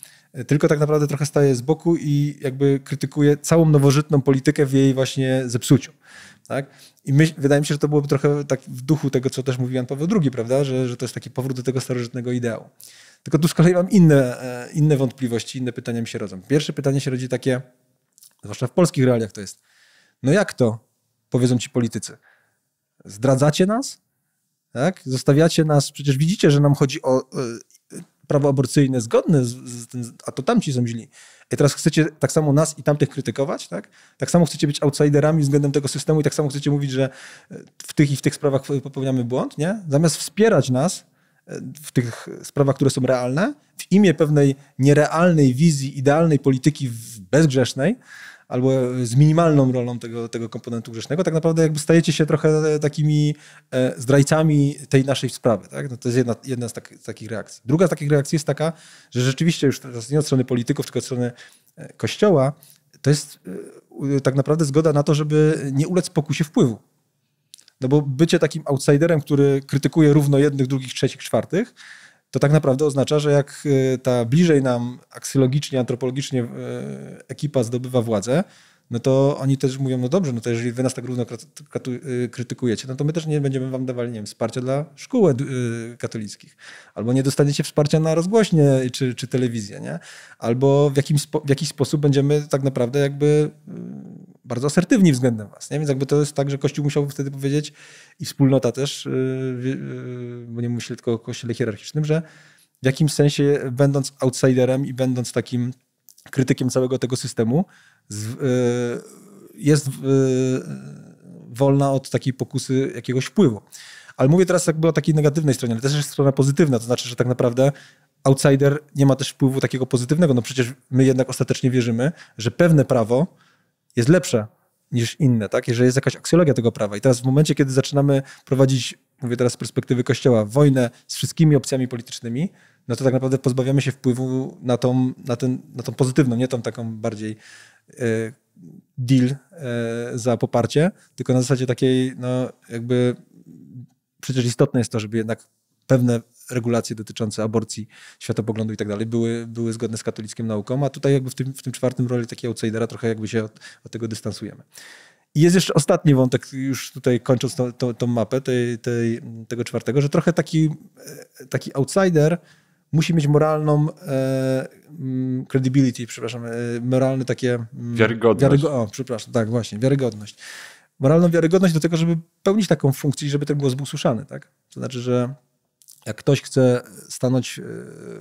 Speaker 2: tylko tak naprawdę trochę staje z boku i jakby krytykuje całą nowożytną politykę w jej właśnie zepsuciu. Tak? I my, wydaje mi się, że to byłoby trochę tak w duchu tego, co też mówił Jan Paweł II, prawda? Że, że to jest taki powrót do tego starożytnego ideału. Tylko tu z kolei mam inne, e, inne wątpliwości, inne pytania mi się rodzą. Pierwsze pytanie się rodzi takie, zwłaszcza w polskich realiach to jest, no jak to, powiedzą ci politycy, zdradzacie nas? Tak? Zostawiacie nas, przecież widzicie, że nam chodzi o e, prawo aborcyjne zgodne z, z a to tamci są źli. I teraz chcecie tak samo nas i tamtych krytykować, tak? Tak samo chcecie być outsiderami względem tego systemu i tak samo chcecie mówić, że e, w tych i w tych sprawach popełniamy błąd, nie? Zamiast wspierać nas e, w tych sprawach, które są realne, w imię pewnej nierealnej wizji, idealnej polityki bezgrzesznej, albo z minimalną rolą tego, tego komponentu grzesznego, tak naprawdę jakby stajecie się trochę takimi e, zdrajcami tej naszej sprawy. Tak? No to jest jedna, jedna z, tak, z takich reakcji. Druga z takich reakcji jest taka, że rzeczywiście już teraz nie od strony polityków, tylko od strony e, kościoła, to jest e, tak naprawdę zgoda na to, żeby nie ulec pokusie wpływu. No bo bycie takim outsiderem, który krytykuje równo jednych, drugich, trzecich, czwartych, to tak naprawdę oznacza, że jak y, ta bliżej nam aksjologicznie, antropologicznie y, ekipa zdobywa władzę, no to oni też mówią, no dobrze, no to jeżeli wy nas tak równo y, krytykujecie, no to my też nie będziemy wam dawali, nie wiem, wsparcia dla szkół katolickich. Albo nie dostaniecie wsparcia na rozgłośnie czy, czy telewizję, nie? Albo w, jakim, w jakiś sposób będziemy tak naprawdę jakby bardzo asertywni względem was. Nie? Więc jakby to jest tak, że Kościół musiał wtedy powiedzieć i wspólnota też, y, y, y, bo nie myślę tylko o Kościele hierarchicznym, że w jakimś sensie będąc outsiderem i będąc takim krytykiem całego tego systemu, jest wolna od takiej pokusy jakiegoś wpływu. Ale mówię teraz jakby o takiej negatywnej stronie, ale też jest strona pozytywna, to znaczy, że tak naprawdę outsider nie ma też wpływu takiego pozytywnego. No przecież my jednak ostatecznie wierzymy, że pewne prawo jest lepsze niż inne, tak? Jeżeli jest jakaś aksjologia tego prawa. I teraz w momencie, kiedy zaczynamy prowadzić, mówię teraz z perspektywy Kościoła, wojnę z wszystkimi opcjami politycznymi, no to tak naprawdę pozbawiamy się wpływu na tą, na ten, na tą pozytywną, nie tą taką bardziej y, deal y, za poparcie, tylko na zasadzie takiej, no jakby przecież istotne jest to, żeby jednak pewne regulacje dotyczące aborcji, światopoglądu i tak dalej były, były zgodne z katolickim nauką, a tutaj jakby w tym, w tym czwartym roli takiego outsidera trochę jakby się od, od tego dystansujemy. I jest jeszcze ostatni wątek, już tutaj kończąc tą, tą, tą mapę tej, tej, tego czwartego, że trochę taki, e, taki outsider musi mieć moralną e, mm, credibility, przepraszam, e, moralne takie... Mm, wiarygodność. Wiarygo o, przepraszam, tak właśnie, wiarygodność. Moralną wiarygodność do tego, żeby pełnić taką funkcję i żeby ten głos był słyszany, tak? To znaczy, że jak ktoś chce stanąć e,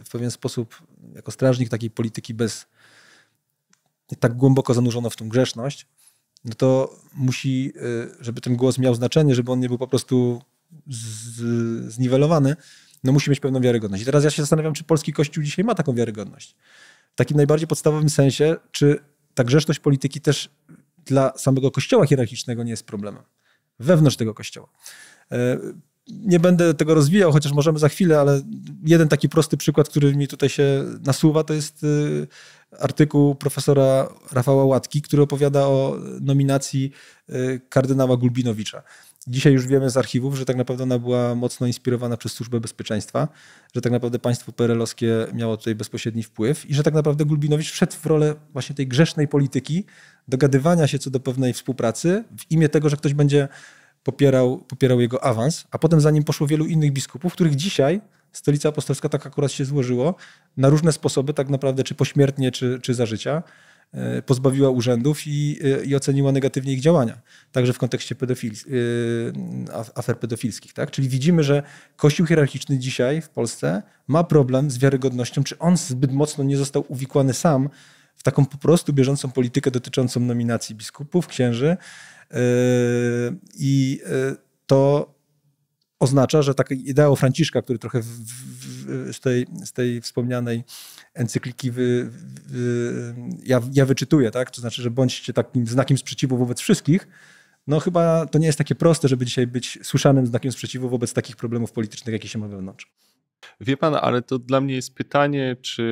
Speaker 2: w pewien sposób jako strażnik takiej polityki bez tak głęboko zanurzono w tą grzeszność, no to musi, e, żeby ten głos miał znaczenie, żeby on nie był po prostu z, zniwelowany, no musi mieć pewną wiarygodność. I teraz ja się zastanawiam, czy polski kościół dzisiaj ma taką wiarygodność. W takim najbardziej podstawowym sensie, czy ta grzeszność polityki też dla samego kościoła hierarchicznego nie jest problemem. Wewnątrz tego kościoła e, nie będę tego rozwijał, chociaż możemy za chwilę, ale jeden taki prosty przykład, który mi tutaj się nasuwa, to jest y, artykuł profesora Rafała Łatki, który opowiada o nominacji y, kardynała Gulbinowicza. Dzisiaj już wiemy z archiwów, że tak naprawdę ona była mocno inspirowana przez Służbę Bezpieczeństwa, że tak naprawdę państwo perelowskie miało tutaj bezpośredni wpływ i że tak naprawdę Gulbinowicz wszedł w rolę właśnie tej grzesznej polityki, dogadywania się co do pewnej współpracy w imię tego, że ktoś będzie popierał, popierał jego awans, a potem za nim poszło wielu innych biskupów, których dzisiaj stolica apostolska tak akurat się złożyło, na różne sposoby, tak naprawdę czy pośmiertnie, czy, czy za życia, e, pozbawiła urzędów i, e, i oceniła negatywnie ich działania, także w kontekście e, afer pedofilskich. Tak? Czyli widzimy, że Kościół hierarchiczny dzisiaj w Polsce ma problem z wiarygodnością, czy on zbyt mocno nie został uwikłany sam w taką po prostu bieżącą politykę dotyczącą nominacji biskupów, księży, E, I e, to oznacza, że taki ideał Franciszka, który trochę w, w, z, tej, z tej wspomnianej encykliki wy, ja, ja wyczytuję, tak? to znaczy, że bądźcie takim znakiem sprzeciwu wobec wszystkich, no chyba to nie jest takie proste, żeby dzisiaj być słyszanym znakiem sprzeciwu wobec takich problemów politycznych, jakie się ma wewnątrz.
Speaker 1: Wie pan, ale to dla mnie jest pytanie, czy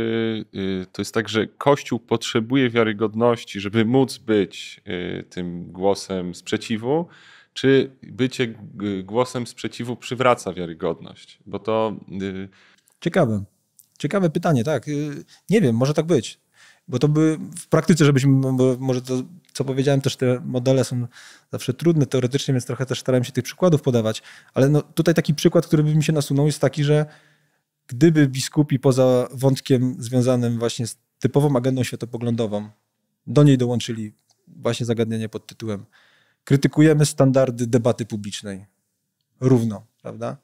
Speaker 1: y, to jest tak, że Kościół potrzebuje wiarygodności, żeby móc być y, tym głosem sprzeciwu, czy bycie głosem sprzeciwu przywraca wiarygodność? Bo to. Y,
Speaker 2: Ciekawe. Ciekawe pytanie, tak. Nie wiem, może tak być. Bo to by w praktyce, żebyśmy, może to, co powiedziałem, też te modele są zawsze trudne teoretycznie, więc trochę też starałem się tych przykładów podawać. Ale no, tutaj taki przykład, który by mi się nasunął, jest taki, że gdyby biskupi poza wątkiem związanym właśnie z typową agendą światopoglądową, do niej dołączyli właśnie zagadnienie pod tytułem krytykujemy standardy debaty publicznej równo, prawda?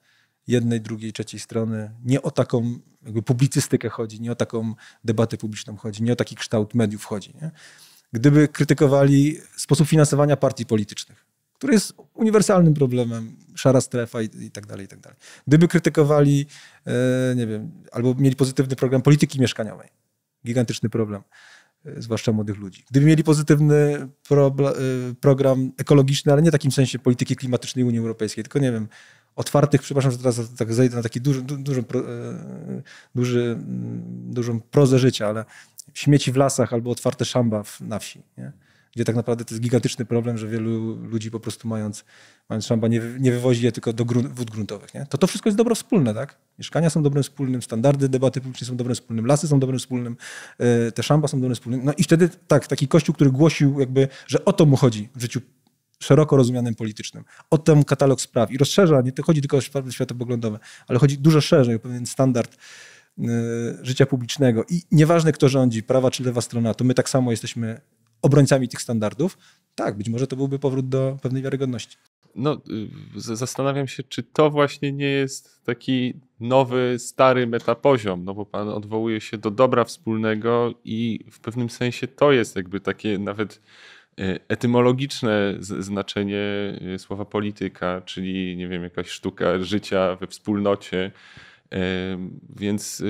Speaker 2: Jednej, drugiej, trzeciej strony. Nie o taką jakby publicystykę chodzi, nie o taką debatę publiczną chodzi, nie o taki kształt mediów chodzi. Nie? Gdyby krytykowali sposób finansowania partii politycznych, który jest uniwersalnym problemem, szara strefa i, i tak dalej, i tak dalej. Gdyby krytykowali, e, nie wiem, albo mieli pozytywny program polityki mieszkaniowej, gigantyczny problem, e, zwłaszcza młodych ludzi. Gdyby mieli pozytywny e, program ekologiczny, ale nie w takim sensie polityki klimatycznej Unii Europejskiej, tylko nie wiem, otwartych, przepraszam, że teraz tak zejdę na taki duży, du, duży, e, duży, dużą prozę życia, ale śmieci w lasach albo otwarte szamba w, na wsi, nie? gdzie tak naprawdę to jest gigantyczny problem, że wielu ludzi po prostu mając, mając szamba nie, nie wywozi je tylko do wód gruntowych. Nie? To to wszystko jest dobro wspólne, tak? Mieszkania są dobrym wspólnym, standardy debaty publicznej są dobrym wspólnym, lasy są dobrym wspólnym, yy, te szamba są dobrym wspólnym. No i wtedy tak, taki kościół, który głosił jakby, że o to mu chodzi w życiu szeroko rozumianym politycznym. O ten katalog spraw i rozszerza, nie to chodzi tylko o sprawy światopoglądowe, ale chodzi dużo szerzej o pewien standard y, życia publicznego i nieważne kto rządzi, prawa czy lewa strona, to my tak samo jesteśmy obrońcami tych standardów, tak, być może to byłby powrót do pewnej wiarygodności.
Speaker 1: No, y, zastanawiam się, czy to właśnie nie jest taki nowy, stary metapoziom, no bo pan odwołuje się do dobra wspólnego i w pewnym sensie to jest jakby takie nawet y, etymologiczne znaczenie y, słowa polityka, czyli nie wiem, jakaś sztuka życia we wspólnocie. Więc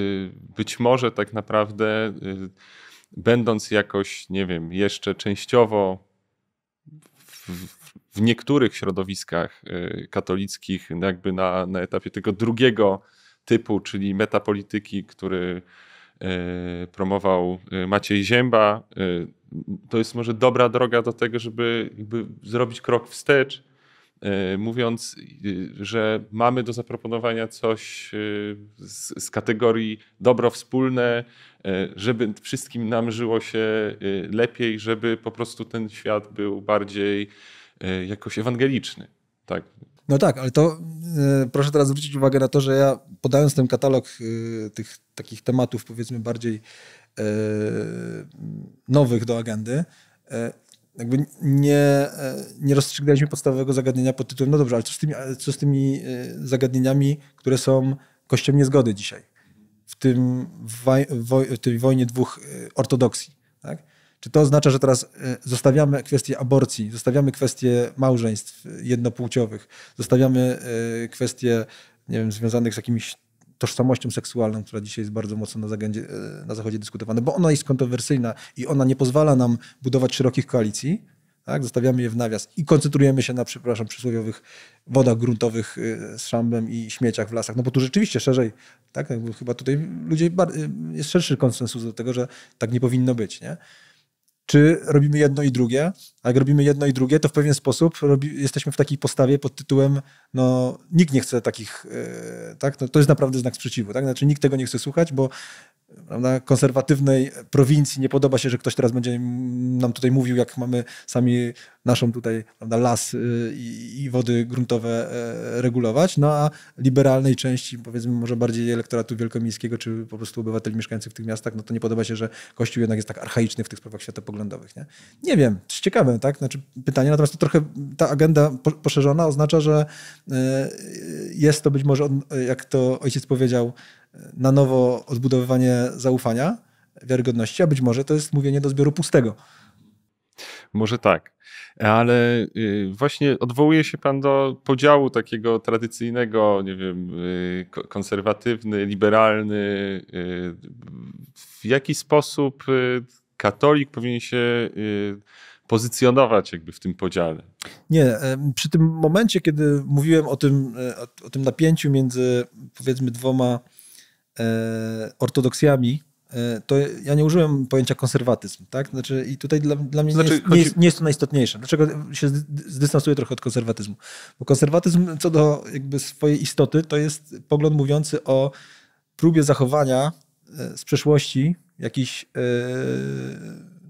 Speaker 1: być może tak naprawdę będąc jakoś, nie wiem, jeszcze częściowo w, w niektórych środowiskach y, katolickich, no jakby na, na etapie tego drugiego typu, czyli metapolityki, który y, promował y, Maciej Zięba. To jest może dobra droga do tego, żeby zrobić krok wstecz Y, mówiąc, y, że mamy do zaproponowania coś y, z, z, kategorii dobro wspólne, żeby wszystkim nam żyło się lepiej, żeby po prostu ten świat był bardziej jakoś ewangeliczny. Tak.
Speaker 2: No tak, ale to y, proszę teraz zwrócić uwagę na to, że ja podając ten katalog y, tych takich tematów, powiedzmy bardziej y, nowych do agendy, jakby nie, e, nie rozstrzygnęliśmy podstawowego zagadnienia pod tytułem, no dobrze, ale co z tymi, co z tymi e, zagadnieniami, które są kościem niezgody dzisiaj, w, tym woj, w tej wojnie dwóch e, ortodoksji, tak? Czy to oznacza, że teraz zostawiamy kwestię aborcji, zostawiamy kwestię małżeństw jednopłciowych, zostawiamy kwestie nie wiem, związanych z jakimiś tożsamością seksualną, która dzisiaj jest bardzo mocno na, e, na Zachodzie dyskutowana, bo ona jest kontrowersyjna i ona nie pozwala nam budować szerokich koalicji, tak? Zostawiamy je w nawias i koncentrujemy się na, przepraszam, przysłowiowych wodach gruntowych e, z szambem i śmieciach w lasach. No bo tu rzeczywiście szerzej, tak? chyba tutaj ludzie, e, jest szerszy konsensus do tego, że tak nie powinno być, nie? czy robimy jedno i drugie? A jak robimy jedno i drugie, to w pewien sposób robi, jesteśmy w takiej postawie pod tytułem no nikt nie chce takich, e, tak? No, to jest naprawdę znak sprzeciwu, tak? Znaczy nikt tego nie chce słuchać, bo prawda, konserwatywnej prowincji nie podoba się, że ktoś teraz będzie nam tutaj mówił, jak mamy sami naszą tutaj prawda, las y, i, i wody gruntowe e, regulować, no a liberalnej części, powiedzmy może bardziej elektoratu wielkomiejskiego, czy po prostu obywateli mieszkających w tych miastach, no to nie podoba się, że Kościół jednak jest tak archaiczny w tych sprawach światopoglądowych. Nie, nie wiem, to jest ciekawe, tak? Znaczy pytanie, natomiast to trochę ta agenda poszerzona oznacza, że e, jest to być może, jak to ojciec powiedział, na nowo odbudowywanie zaufania, wiarygodności, a być może to jest mówienie do zbioru pustego.
Speaker 1: Może tak. Ale y, właśnie odwołuje się pan do podziału takiego tradycyjnego, nie wiem, y, konserwatywny, liberalny. Y, w jaki sposób katolik powinien się pozycjonować jakby w tym podziale?
Speaker 2: Nie, e, przy tym momencie, kiedy mówiłem o tym, e, o tym napięciu między powiedzmy dwoma E, ortodoksjami, e, to ja nie użyłem pojęcia konserwatyzm, tak? Znaczy, i tutaj dla, dla mnie znaczy, nie, jest, nie, jest, nie, jest, to najistotniejsze. Dlaczego się zdystansuję trochę od konserwatyzmu? Bo konserwatyzm co do jakby swojej istoty to jest pogląd mówiący o próbie zachowania e, z przeszłości jakiejś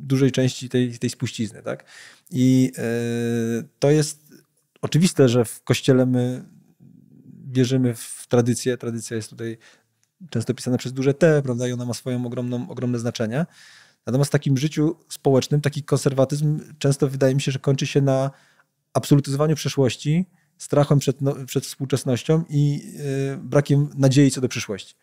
Speaker 2: dużej części tej, tej spuścizny, tak? I to jest oczywiste, że w Kościele my wierzymy w tradycję, tradycja jest tutaj często pisane przez duże T, prawda, i ona ma swoją ogromną, ogromne znaczenie. Natomiast w takim życiu społecznym taki konserwatyzm często wydaje mi się, że kończy się na absolutyzowaniu przeszłości, strachem przed, no, przed współczesnością i yy, brakiem nadziei co do przyszłości.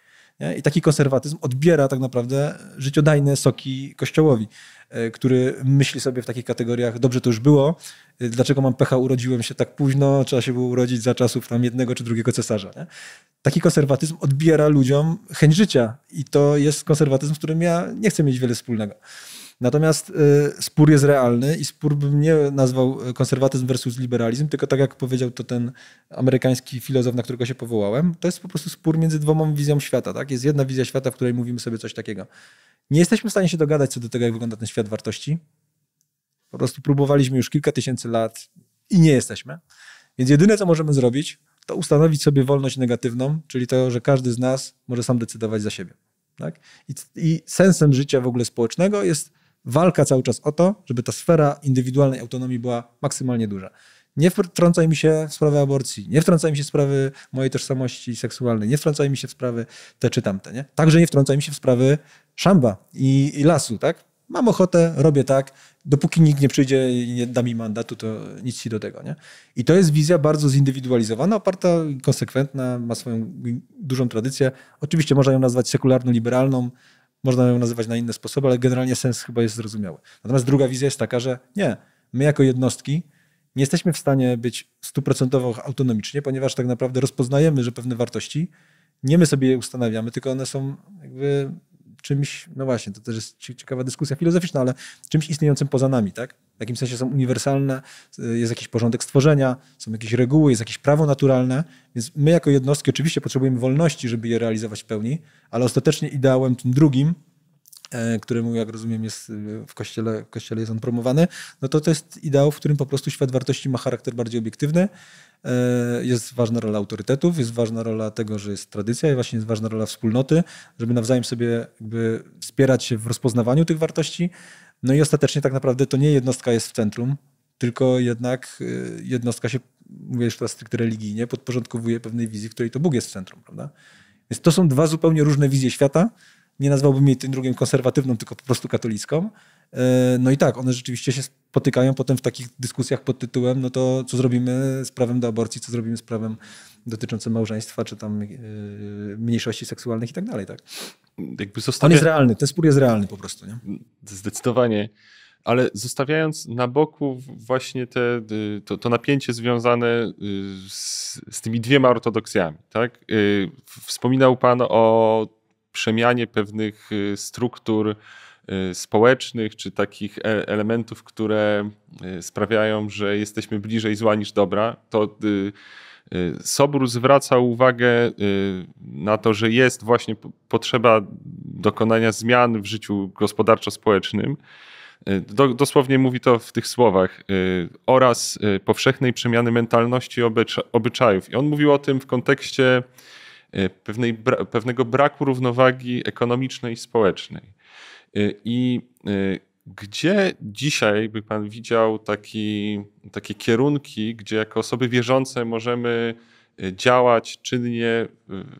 Speaker 2: I taki konserwatyzm odbiera tak naprawdę życiodajne soki Kościołowi, e, który myśli sobie w takich kategoriach, dobrze to już było, e, dlaczego mam pecha, urodziłem się tak późno, trzeba się było urodzić za czasów tam jednego czy drugiego cesarza. Nie? Taki konserwatyzm odbiera ludziom chęć życia i to jest konserwatyzm, z którym ja nie chcę mieć wiele wspólnego. Natomiast y, spór jest realny i spór bym nie nazwał y, konserwatyzm versus liberalizm, tylko tak jak powiedział to ten amerykański filozof, na którego się powołałem, to jest po prostu spór między dwoma wizją świata. Tak? Jest jedna wizja świata, w której mówimy sobie coś takiego. Nie jesteśmy w stanie się dogadać co do tego, jak wygląda ten świat wartości. Po prostu próbowaliśmy już kilka tysięcy lat i nie jesteśmy. Więc jedyne, co możemy zrobić, to ustanowić sobie wolność negatywną, czyli to, że każdy z nas może sam decydować za siebie. Tak? I, I, sensem życia w ogóle społecznego jest walka cały czas o to, żeby ta sfera indywidualnej autonomii była maksymalnie duża. Nie wtrącaj mi się w sprawy aborcji, nie wtrącaj mi się w sprawy mojej tożsamości seksualnej, nie wtrącaj mi się w sprawy te czy tamte. Nie? Także nie wtrącaj mi się w sprawy szamba i, i lasu, tak? Mam ochotę, robię tak, dopóki nikt nie przyjdzie i nie da mi mandatu, to nic ci do tego, nie? I to jest wizja bardzo zindywidualizowana, oparta, konsekwentna, ma swoją dużą tradycję. Oczywiście można ją nazwać sekularno-liberalną, można ją nazywać na inne sposoby, ale generalnie sens chyba jest zrozumiały. Natomiast druga wizja jest taka, że nie, my jako jednostki nie jesteśmy w stanie być stuprocentowo autonomicznie, ponieważ tak naprawdę rozpoznajemy, że pewne wartości nie my sobie je ustanawiamy, tylko one są jakby czymś, no właśnie, to też jest ciekawa dyskusja filozoficzna, ale czymś istniejącym poza nami, tak? W takim sensie są uniwersalne, y, jest jakiś porządek stworzenia, są jakieś reguły, jest jakieś prawo naturalne, więc my jako jednostki oczywiście potrzebujemy wolności, żeby je realizować w pełni, ale ostatecznie ideałem tym drugim E, któremu, jak rozumiem, jest e, w kościele, w kościele jest on promowany, no to to jest ideał, w którym po prostu świat wartości ma charakter bardziej obiektywny. E, jest ważna rola autorytetów, jest ważna rola tego, że jest tradycja i właśnie jest ważna rola wspólnoty, żeby nawzajem sobie jakby wspierać się w rozpoznawaniu tych wartości. No i ostatecznie tak naprawdę to nie jednostka jest w centrum, tylko jednak jednostka się, mówię już teraz stricte religijnie, podporządkowuje pewnej wizji, w której to Bóg jest w centrum, prawda? Więc to są dwa zupełnie różne wizje świata, nie nazwałbym jej tym drugim konserwatywną, tylko po prostu katolicką. E, no i tak, one rzeczywiście się spotykają potem w takich dyskusjach pod tytułem, no to co zrobimy z prawem do aborcji, co zrobimy z prawem dotyczącym małżeństwa, czy tam e, mniejszości seksualnych i tak dalej, tak?
Speaker 1: Jakby zostawia... On jest realny, ten
Speaker 2: spór jest realny po prostu, nie?
Speaker 1: Zdecydowanie. Ale zostawiając na boku właśnie te, y, to, to napięcie związane y, z, z tymi dwiema ortodoksjami, tak? Y, wspominał Pan o przemianie pewnych y, struktur y, społecznych czy takich e, elementów, które y, sprawiają, że jesteśmy bliżej zła niż dobra, to Sobór zwraca uwagę na to, że jest właśnie potrzeba dokonania zmian w życiu gospodarczo-społecznym. dosłownie mówi to w tych słowach, oraz powszechnej przemiany mentalności i obyczajów. I on mówił o tym w kontekście Y, pewnej, pewnego braku równowagi ekonomicznej y, i społecznej. Y, I gdzie dzisiaj by Pan widział taki, takie kierunki, gdzie jako osoby wierzące możemy działać czynnie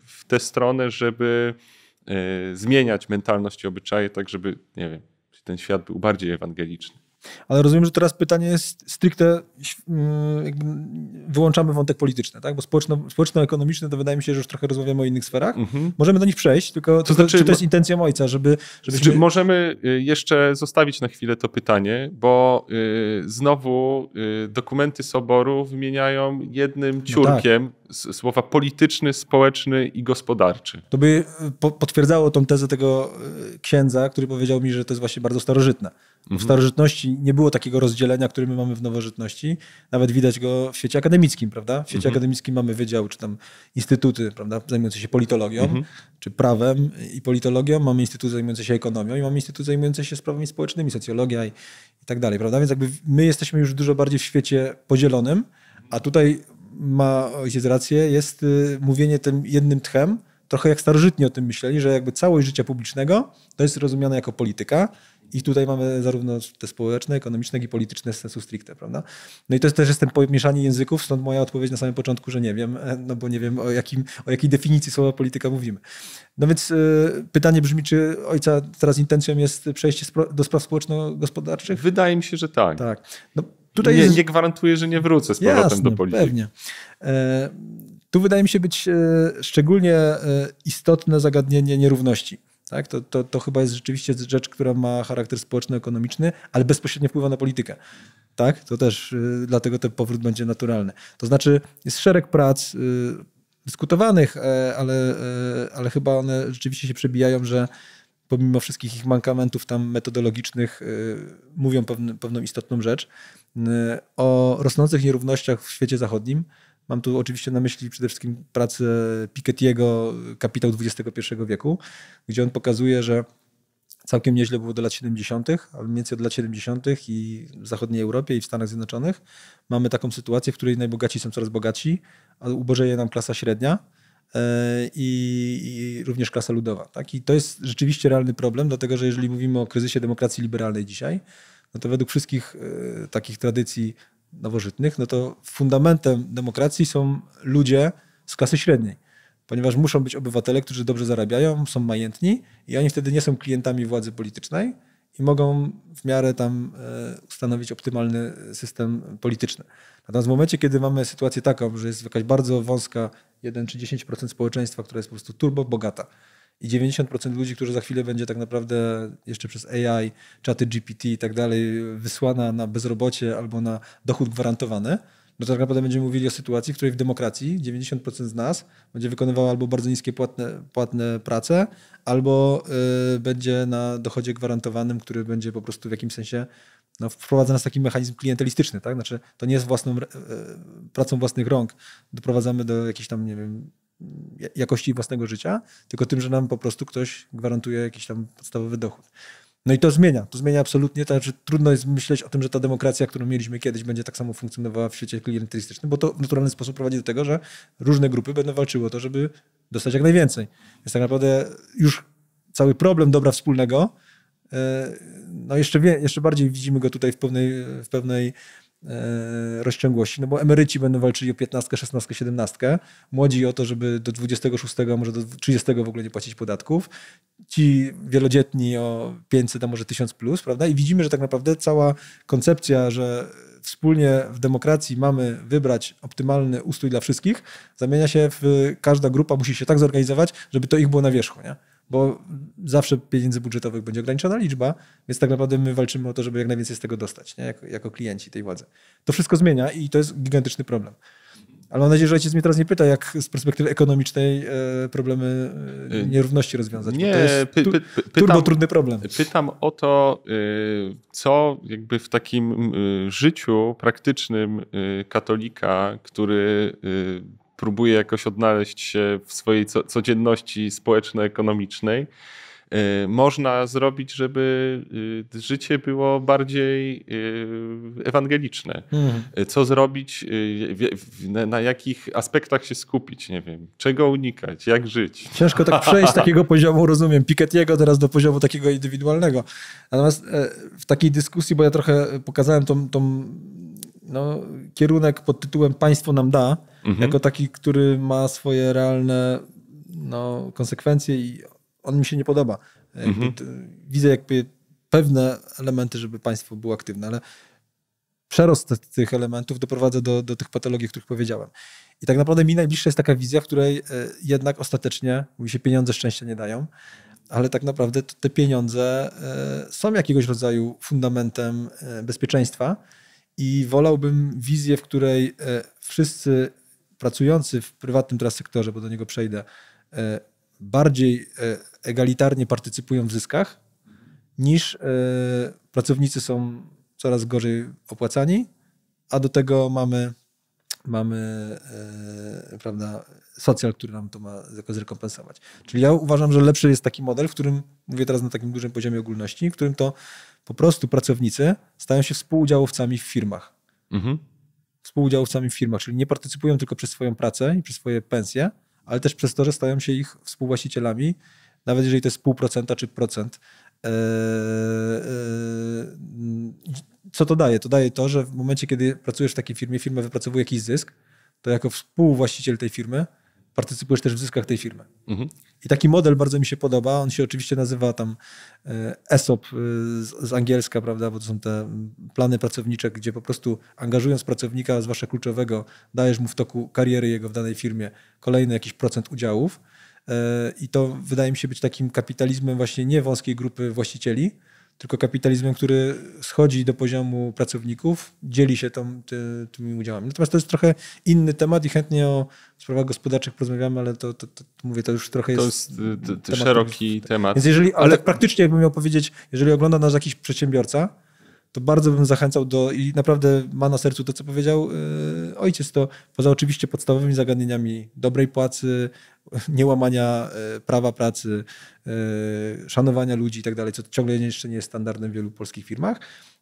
Speaker 1: w tę stronę, żeby zmieniać mentalność i obyczaje, tak żeby, nie wiem, ten świat był bardziej ewangeliczny?
Speaker 2: Ale rozumiem, że teraz pytanie jest stricte, mm, wyłączamy wątek polityczny, tak? bo społeczno-ekonomiczny to wydaje mi się, że już trochę rozmawiamy o innych sferach. Mhm. Możemy do nich przejść, tylko to, to znaczy, czy to jest intencją ojca, żeby... Żebyśmy... Czy znaczy,
Speaker 1: możemy y, jeszcze zostawić na chwilę to pytanie, bo y, znowu y, dokumenty Soboru wymieniają jednym ciurkiem no tak słowa polityczny, społeczny i gospodarczy.
Speaker 2: To by e, potwierdzało tą tezę tego e, księdza, który powiedział mi, że to jest właśnie bardzo starożytne. W mhm. starożytności nie było takiego rozdzielenia, które my mamy w nowożytności. Nawet widać go w świecie akademickim, prawda? W świecie mhm. akademickim mamy wydział czy tam instytuty, prawda, zajmujące się politologią, mhm. czy prawem i politologią, mamy instytut zajmujący się ekonomią i mamy instytut zajmujący się sprawami społecznymi, socjologia i, i tak dalej, prawda? Więc jakby my jesteśmy już dużo bardziej w świecie podzielonym, a tutaj ma ojciec rację, jest y, mówienie tym jednym tchem, trochę jak starożytni o tym myśleli, że jakby całość życia publicznego to jest rozumiane jako polityka i tutaj mamy zarówno te społeczne, ekonomiczne, jak i polityczne sensu stricte, prawda? No i to jest też jest ten pomieszanie języków, stąd moja odpowiedź na samym początku, że nie wiem, e, no bo nie wiem o, jakim, o jakiej definicji słowa polityka mówimy. No więc y, pytanie brzmi, czy ojca teraz intencją jest przejście do spraw społeczno-gospodarczych? Wydaje mi się, że tak. Tak. No, Tutaj nie, jest... nie gwarantuję, że nie wrócę z powrotem Jasne, do polityki. Pewnie. E, tu wydaje mi się być e, szczególnie e, istotne zagadnienie nierówności. Tak? To, to, to chyba jest rzeczywiście rzecz, która ma charakter społeczno-ekonomiczny, ale bezpośrednio wpływa na politykę. Tak? To też e, dlatego ten powrót będzie naturalny. To znaczy, jest szereg prac e, dyskutowanych, e, ale, ale chyba one rzeczywiście się przebijają, że pomimo wszystkich ich mankamentów tam metodologicznych y, mówią pewne, pewną istotną rzecz. Y, o rosnących nierównościach w świecie zachodnim Mam tu oczywiście na myśli przede wszystkim pracę Piketty'ego, Kapitał XXI wieku, gdzie on pokazuje, że całkiem nieźle było do lat 70., ale mniej więcej od lat 70. i w zachodniej Europie i w Stanach Zjednoczonych mamy taką sytuację, w której najbogaci są coraz bogaci, a ubożeje nam klasa średnia E, i, i, również klasa ludowa. Tak? I to jest rzeczywiście realny problem, dlatego że jeżeli mówimy o kryzysie demokracji liberalnej dzisiaj, no to według wszystkich e, takich tradycji nowożytnych, no to fundamentem demokracji są ludzie z klasy średniej, ponieważ muszą być obywatele, którzy dobrze zarabiają, są majętni i oni wtedy nie są klientami władzy politycznej, i mogą w miarę tam e, ustanowić optymalny e, system polityczny. Natomiast w momencie, kiedy mamy sytuację taką, że jest jakaś bardzo wąska 1 czy 10% społeczeństwa, która jest po prostu turbo bogata i 90% ludzi, którzy za chwilę będzie tak naprawdę jeszcze przez AI, czaty GPT i tak dalej wysłana na bezrobocie albo na dochód gwarantowany – no to tak naprawdę będziemy mówili o sytuacji, w której w demokracji 90% z nas będzie wykonywało albo bardzo niskie płatne, płatne prace, albo y, będzie na dochodzie gwarantowanym, który będzie po prostu w jakimś sensie no, wprowadza nas taki mechanizm klientelistyczny, tak? Znaczy, to nie jest własną, y, pracą własnych rąk doprowadzamy do jakiejś tam, nie wiem, y, jakości własnego życia, tylko tym, że nam po prostu ktoś gwarantuje jakiś tam podstawowy dochód. No i to zmienia, to zmienia absolutnie, to znaczy trudno jest myśleć o tym, że ta demokracja, którą mieliśmy kiedyś, będzie tak samo funkcjonowała w świecie klientelistycznym, bo to w naturalny sposób prowadzi do tego, że różne grupy będą walczyły o to, żeby dostać jak najwięcej. Więc tak naprawdę już cały problem dobra wspólnego, e, no jeszcze, wie, jeszcze bardziej widzimy go tutaj w pewnej, w pewnej E, rozciągłości, no bo emeryci będą walczyli o 15, 16, 17, młodzi o to, żeby do 26, może do 30 w ogóle nie płacić podatków, ci wielodzietni o 500, a może 1000 plus, prawda? I widzimy, że tak naprawdę cała koncepcja, że wspólnie w demokracji mamy wybrać optymalny ustój dla wszystkich, zamienia się w każda grupa musi się tak zorganizować, żeby to ich było na wierzchu, nie? bo zawsze pieniędzy budżetowych będzie ograniczona liczba, więc tak naprawdę my walczymy o to, żeby jak najwięcej z tego dostać, nie? Jako, jako klienci tej władzy. To wszystko zmienia i to jest gigantyczny problem. Ale mam nadzieję, że ojciec mnie teraz nie pyta, jak z perspektywy ekonomicznej e, problemy e, y, nierówności rozwiązać. Nie, to jest pytam, trudny problem.
Speaker 1: Pytam o to, y, co jakby w takim y, życiu praktycznym katolika, który próbuje jakoś odnaleźć się w swojej co codzienności społeczno-ekonomicznej, y, można zrobić, żeby y, życie było bardziej y, ewangeliczne. Hmm. Co zrobić, na jakich aspektach się skupić, nie wiem, czego unikać, jak żyć. Ciężko tak przejść z takiego
Speaker 2: poziomu, rozumiem, Piketiego teraz do poziomu takiego indywidualnego. Natomiast e, w takiej dyskusji, bo ja trochę pokazałem tą, tą no, kierunek pod tytułem Państwo nam da, mhm. jako taki, który ma swoje realne no, konsekwencje i on mi się nie podoba. Mhm. Widzę jakby pewne elementy, żeby państwo było aktywne, ale przerost tych elementów doprowadza do, do tych patologii, o których powiedziałem. I tak naprawdę mi najbliższa jest taka wizja, w której e, jednak ostatecznie, mówi się, pieniądze szczęścia nie dają, ale tak naprawdę te pieniądze e, są jakiegoś rodzaju fundamentem e, bezpieczeństwa i wolałbym wizję, w której wszyscy pracujący w prywatnym teraz sektorze, bo do niego przejdę, e, bardziej e, egalitarnie partycypują w zyskach, niż e, pracownicy są coraz gorzej opłacani, a do tego mamy, mamy prawda, socjal, który nam to ma zrekompensować. Czyli ja uważam, że lepszy jest taki model, w którym, mówię teraz na takim dużym poziomie ogólności, w którym to po prostu pracownicy stają się współudziałowcami w firmach. Mhm współudziałowcami w firmach, czyli nie partycypują tylko przez swoją pracę i przez swoje pensje, ale też przez to, że stają się ich współwłaścicielami, nawet jeżeli to jest pół procenta czy procent. E, e, co to daje? To daje to, że w momencie, kiedy pracujesz w takiej firmie, firma wypracowuje jakiś zysk, to jako współwłaściciel tej firmy partycypujesz też w zyskach tej firmy. Mhm. I taki model bardzo mi się podoba. On się oczywiście nazywa tam ESOP e e, z, z angielska, prawda, bo to są te mm, plany pracownicze, gdzie po prostu angażując pracownika, zwłaszcza kluczowego, dajesz mu w toku kariery jego w danej firmie kolejny jakiś procent udziałów. E, I to wydaje mi się być takim kapitalizmem właśnie nie wąskiej grupy właścicieli, tylko kapitalizmem, który schodzi do poziomu pracowników, dzieli się tą, ty, tymi udziałami. Natomiast to jest trochę inny temat i chętnie o sprawach gospodarczych porozmawiamy, ale to, to, to mówię, to już trochę to jest... Y, to jest temat, szeroki temat. Więc jeżeli, ale, ale tak praktycznie jakbym miał powiedzieć, jeżeli ogląda nas jakiś przedsiębiorca, to bardzo bym zachęcał do i naprawdę ma na sercu to, co powiedział yy, ojciec, to poza oczywiście podstawowymi zagadnieniami dobrej płacy, niełamania e, prawa pracy, e, szanowania ludzi i tak dalej, co ciągle jeszcze nie jest standardem w wielu polskich firmach,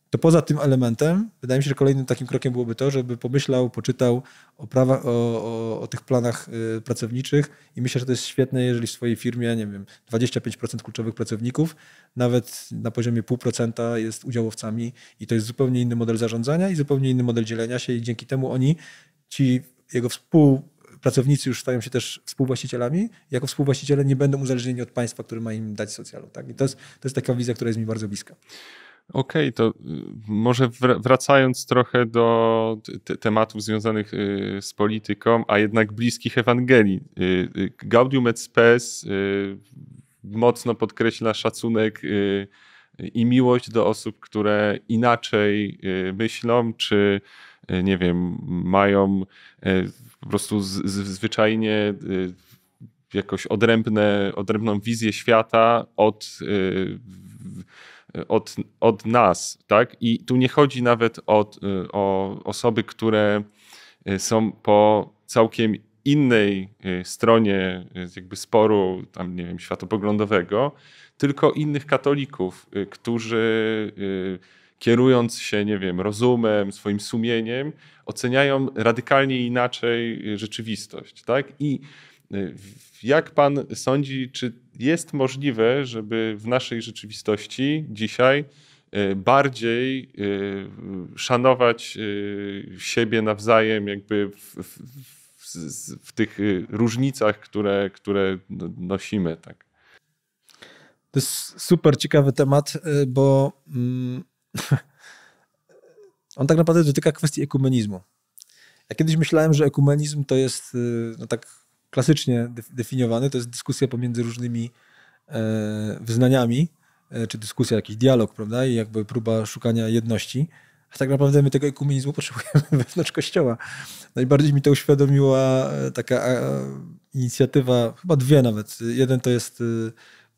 Speaker 2: to poza tym elementem, wydaje mi się, że kolejnym takim krokiem byłoby to, żeby pomyślał, poczytał o, o, o, o tych planach e, pracowniczych i myślę, że to jest świetne, jeżeli w swojej firmie, nie wiem, 25% kluczowych pracowników, nawet na poziomie 0,5% jest udziałowcami i to jest zupełnie inny model zarządzania i zupełnie inny model dzielenia się i dzięki temu oni, ci jego współ pracownicy już stają się też współwłaścicielami, jako współwłaściciele nie będą uzależnieni od państwa, które ma im dać socjalu. Tak? I to jest, to jest taka wizja, która
Speaker 1: jest mi bardzo bliska. Okej, okay, to y, może wracając trochę do te tematów związanych y, z polityką, a jednak bliskich Ewangelii. Y, Gaudium et Spes mocno podkreśla szacunek i miłość do osób, które inaczej y, myślą, czy y, nie wiem, mają y, po prostu z, z, zwyczajnie jakoś odrębne, odrębną wizję świata od, od, od nas, tak? I tu nie chodzi nawet o osoby, które są po całkiem innej e, stronie e, jakby sporu tam, nie wiem, światopoglądowego, tylko innych katolików, e, którzy kierując się, nie wiem, rozumem, swoim sumieniem, oceniają radykalnie inaczej rzeczywistość, tak? I jak pan sądzi, czy jest możliwe, żeby w naszej rzeczywistości dzisiaj bardziej szanować siebie nawzajem, jakby w, w, z, w tych y, różnicach, które, które no, nosimy. Tak.
Speaker 2: To jest super ciekawy temat, y, bo mm, on tak naprawdę dotyka kwestii ekumenizmu. Ja kiedyś myślałem, że ekumenizm to jest y, no tak klasycznie definiowany, to jest dyskusja pomiędzy różnymi e, wyznaniami, e, czy dyskusja, jakiś dialog, prawda, i jakby próba szukania jedności. A tak naprawdę my tego ekumenizmu potrzebujemy wewnątrz kościoła. Najbardziej mi to uświadomiła e, taka e, inicjatywa, chyba dwie nawet. Jeden to jest e,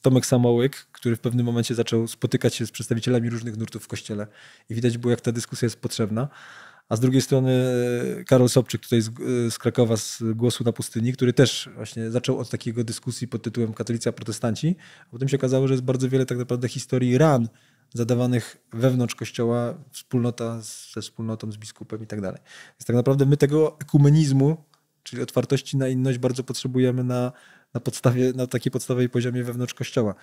Speaker 2: Tomek Samołyk, który w pewnym momencie zaczął spotykać się z przedstawicielami różnych nurtów w kościele i widać było, jak ta dyskusja jest potrzebna. A z drugiej strony Karol Sobczyk tutaj z, z, Krakowa z Głosu na Pustyni, który też właśnie zaczął od takiego dyskusji pod tytułem Katolicy protestanci. A potem się okazało, że jest bardzo wiele tak naprawdę historii ran zadawanych wewnątrz kościoła, wspólnota ze wspólnotą, z biskupem i tak dalej. Więc tak naprawdę my tego ekumenizmu, czyli otwartości na inność bardzo potrzebujemy na, na, podstawie, na takiej podstawowej poziomie wewnątrz kościoła.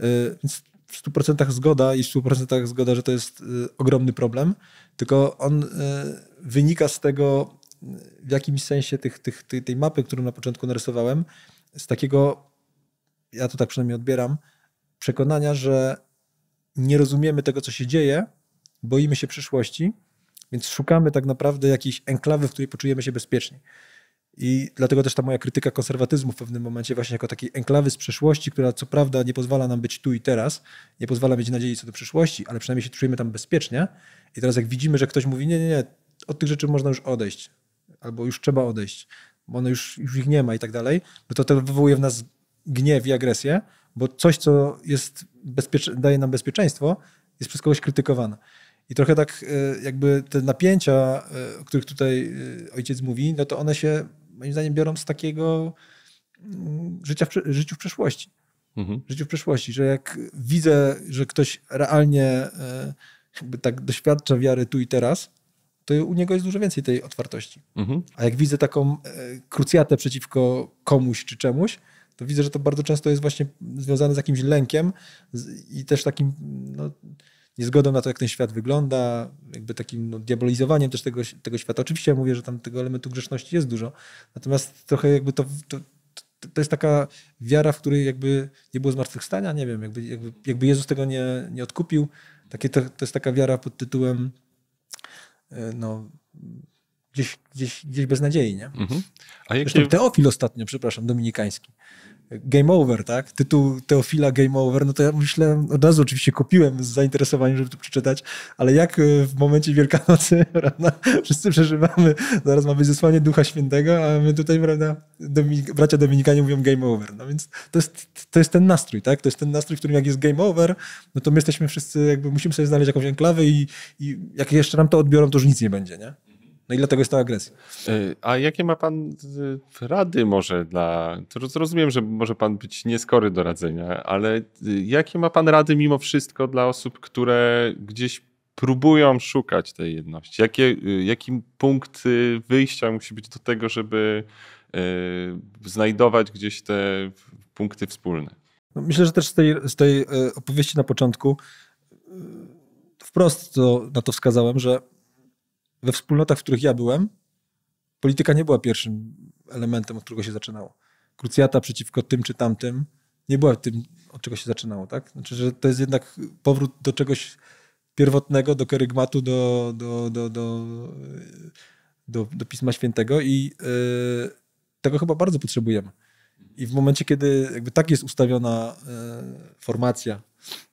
Speaker 2: Y, więc w 100% zgoda i w 100% zgoda, że to jest y, ogromny problem, tylko on y, wynika z tego, w jakimś sensie tych, tych, tej, tej mapy, którą na początku narysowałem, z takiego, ja to tak przynajmniej odbieram, przekonania, że nie rozumiemy tego, co się dzieje, boimy się przyszłości, więc szukamy tak naprawdę jakiejś enklawy, w której poczujemy się bezpiecznie. I dlatego też ta moja krytyka konserwatyzmu w pewnym momencie, właśnie jako takiej enklawy z przeszłości, która co prawda nie pozwala nam być tu i teraz, nie pozwala mieć nadziei co do przyszłości, ale przynajmniej się czujemy tam bezpiecznie. I teraz, jak widzimy, że ktoś mówi: Nie, nie, nie, od tych rzeczy można już odejść, albo już trzeba odejść, bo one już, już ich nie ma i tak dalej, no to to wywołuje w nas gniew i agresję bo coś, co jest daje nam bezpieczeństwo, jest przez kogoś krytykowane. I trochę tak e, jakby te napięcia, e, o których tutaj e, ojciec mówi, no to one się moim zdaniem biorą z takiego mm, życia w, życiu w przeszłości. Mhm. Życiu w przeszłości, że jak widzę, że ktoś realnie jakby tak doświadcza wiary tu i teraz, to u niego jest dużo więcej tej otwartości. Mhm. A jak widzę taką krucjatę przeciwko komuś czy czemuś, to widzę, że to bardzo często jest właśnie związane z jakimś lękiem i też takim no, niezgodą na to, jak ten świat wygląda, jakby takim no, diabolizowaniem też tego, tego świata. Oczywiście ja mówię, że tam tego elementu grzeszności jest dużo, natomiast trochę jakby to, to to jest taka wiara, w której jakby nie było zmartwychwstania, nie wiem, jakby, jakby, jakby Jezus tego nie, nie odkupił. Takie to, to jest taka wiara pod tytułem e, no, gdzieś, gdzieś, gdzieś nadziei, nie? Mhm. A jakie... Zresztą Teofil ostatnio, przepraszam, dominikański. Game Over, tak? Tytuł Teofila Game Over, no to ja myślę, od razu oczywiście kopiłem z zainteresowaniem, żeby to przeczytać, ale jak e, w momencie Wielkanocy, prawda, wszyscy przeżywamy, zaraz ma być zesłanie Ducha Świętego, a my tutaj, prawda, Dominik, bracia Dominikanie mówią Game Over, no więc to jest, to jest ten nastrój, tak? To jest ten nastrój, w którym jak jest Game Over, no to my jesteśmy wszyscy, jakby musimy sobie znaleźć jakąś enklawę i, i jak jeszcze nam to odbiorą, to już nic nie będzie, nie?
Speaker 1: No i dlatego jest to agresja. E, a jakie ma pan e, rady może dla... Rozumiem, że może pan być nieskory do radzenia, ale e, jakie ma pan rady mimo wszystko dla osób, które gdzieś próbują szukać tej jedności? Jakie, jaki punkt wyjścia musi być do tego, żeby znajdować gdzieś te punkty wspólne?
Speaker 2: No myślę, że też z tej, z tej opowieści na początku wprost to, na to wskazałem, że we wspólnotach, w których ja byłem, polityka nie była pierwszym elementem, od którego się zaczynało. Krucjata przeciwko tym czy tamtym nie była tym, od czego się zaczynało, tak? Znaczy, że to jest jednak powrót do czegoś pierwotnego, do kerygmatu, do, do, do, do, do, do Pisma Świętego i yy, tego chyba bardzo potrzebujemy. I w momencie, kiedy jakby tak jest ustawiona yy, formacja,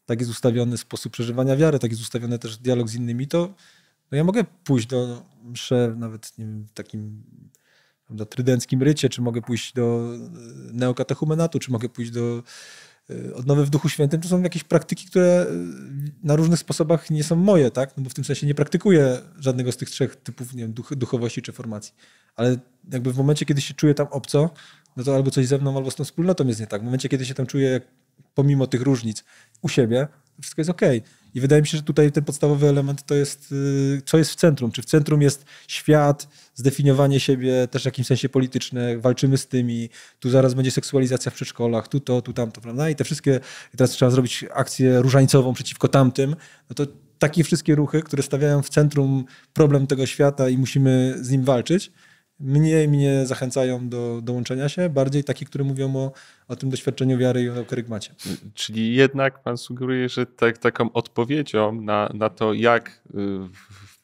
Speaker 2: tak jest ustawiony sposób przeżywania wiary, tak jest ustawiony też dialog z innymi, to no ja mogę pójść do mszy, nawet nie wiem, w takim prawda, trydenckim rycie, czy mogę pójść do e, neokatechumenatu, czy mogę pójść do e, odnowy w Duchu Świętym, to są jakieś praktyki, które e, na różnych sposobach nie są moje, tak? No bo w tym sensie nie praktykuję żadnego z tych trzech typów nie wiem, duch, duchowości czy formacji. Ale jakby w momencie, kiedy się czuję tam obco, no to albo coś ze mną, albo z tą wspólnotą jest nie tak. W momencie, kiedy się tam czuję pomimo tych różnic u siebie, wszystko jest okej. Okay. I wydaje mi się, że tutaj ten podstawowy element to jest, y, co jest w centrum. Czy w centrum jest świat, zdefiniowanie siebie też w jakimś sensie polityczne, walczymy z tymi, tu zaraz będzie seksualizacja w przedszkolach, tu to, tu tamto, prawda? I te wszystkie, i teraz trzeba zrobić akcję różańcową przeciwko tamtym, no to takie wszystkie ruchy, które stawiają w centrum problem tego świata i musimy z nim walczyć, mniej mnie zachęcają do dołączenia się, bardziej taki, który mówią o, o tym doświadczeniu wiary i o kerygmacie.
Speaker 1: Czyli jednak pan sugeruje, że tak, taką odpowiedzią na, na to, jak y,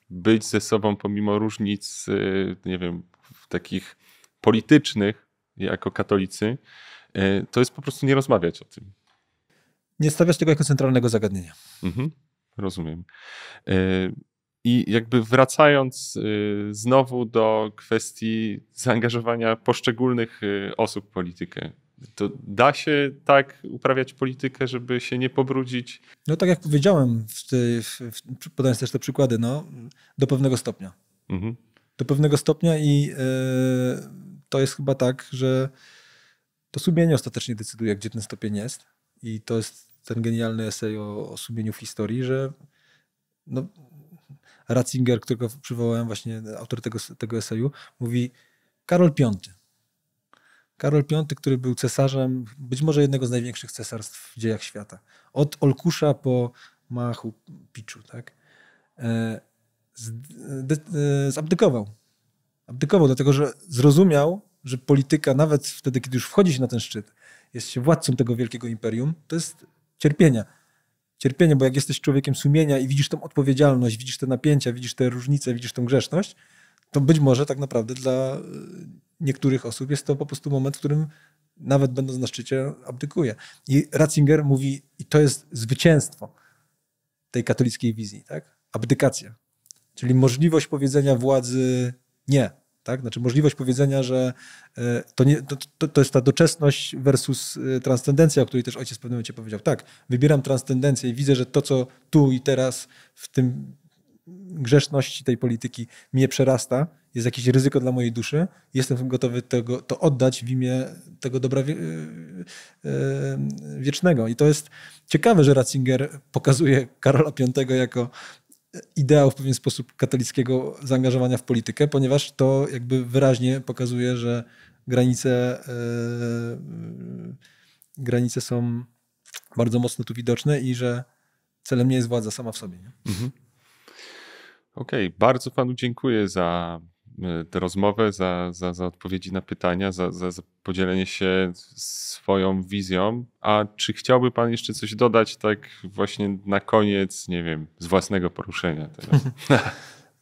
Speaker 1: być ze sobą pomimo różnic, y, nie wiem, takich politycznych jako katolicy, y, to jest po prostu nie rozmawiać o tym.
Speaker 2: Nie stawiać tego jako centralnego zagadnienia.
Speaker 1: Mhm, rozumiem. I jakby wracając y, znowu do kwestii zaangażowania poszczególnych y, osób w politykę, to da się tak uprawiać politykę, żeby się nie pobrudzić?
Speaker 2: No tak jak powiedziałem, w, w, w, podając też te przykłady, no, do pewnego stopnia. Mhm. Do pewnego stopnia i y, to jest chyba tak, że to sumienie ostatecznie decyduje, gdzie ten stopień jest. I to jest ten genialny esej o, o sumieniu w historii, że no, Ratzinger, którego przywołałem, właśnie autor tego, tego eseju, mówi Karol V. Karol V, który był cesarzem, być może jednego z największych cesarstw w dziejach świata. Od Olkusza po Machu Picchu, tak? E, Zabdykował. E, e, abdykował, dlatego że zrozumiał, że polityka, nawet wtedy, kiedy już wchodzi się na ten szczyt, jest się władcą tego wielkiego imperium, to jest cierpienia cierpienie, bo jak jesteś człowiekiem sumienia i widzisz tą odpowiedzialność, widzisz te napięcia, widzisz te różnice, widzisz tą grzeszność, to być może tak naprawdę dla e, niektórych osób jest to po prostu moment, w którym nawet będąc na szczycie, abdykuje. I Ratzinger mówi, i to jest zwycięstwo tej katolickiej wizji, tak? Abdykacja. Czyli możliwość powiedzenia władzy nie, tak? Znaczy możliwość powiedzenia, że e, to, nie, to, to jest ta doczesność versus e, transcendencja, o której też ojciec w pewnym momencie powiedział. Tak, wybieram transcendencję i widzę, że to, co tu i teraz w tym grzeszności tej polityki mnie przerasta, jest jakieś ryzyko dla mojej duszy, jestem gotowy tego, to oddać w imię tego dobra wie, e, wiecznego. I to jest ciekawe, że Ratzinger pokazuje Karola V jako ideał w pewien sposób katolickiego zaangażowania w politykę, ponieważ to jakby wyraźnie pokazuje, że granice, e, e, granice są bardzo mocno tu widoczne i że celem nie jest władza sama w sobie.
Speaker 1: Mhm. Okej, okay, bardzo panu dziękuję za E, tę rozmowę, za, za, za odpowiedzi na pytania, za, za, za podzielenie się swoją wizją. A czy chciałby Pan jeszcze coś dodać, tak właśnie na koniec, nie wiem, z własnego poruszenia?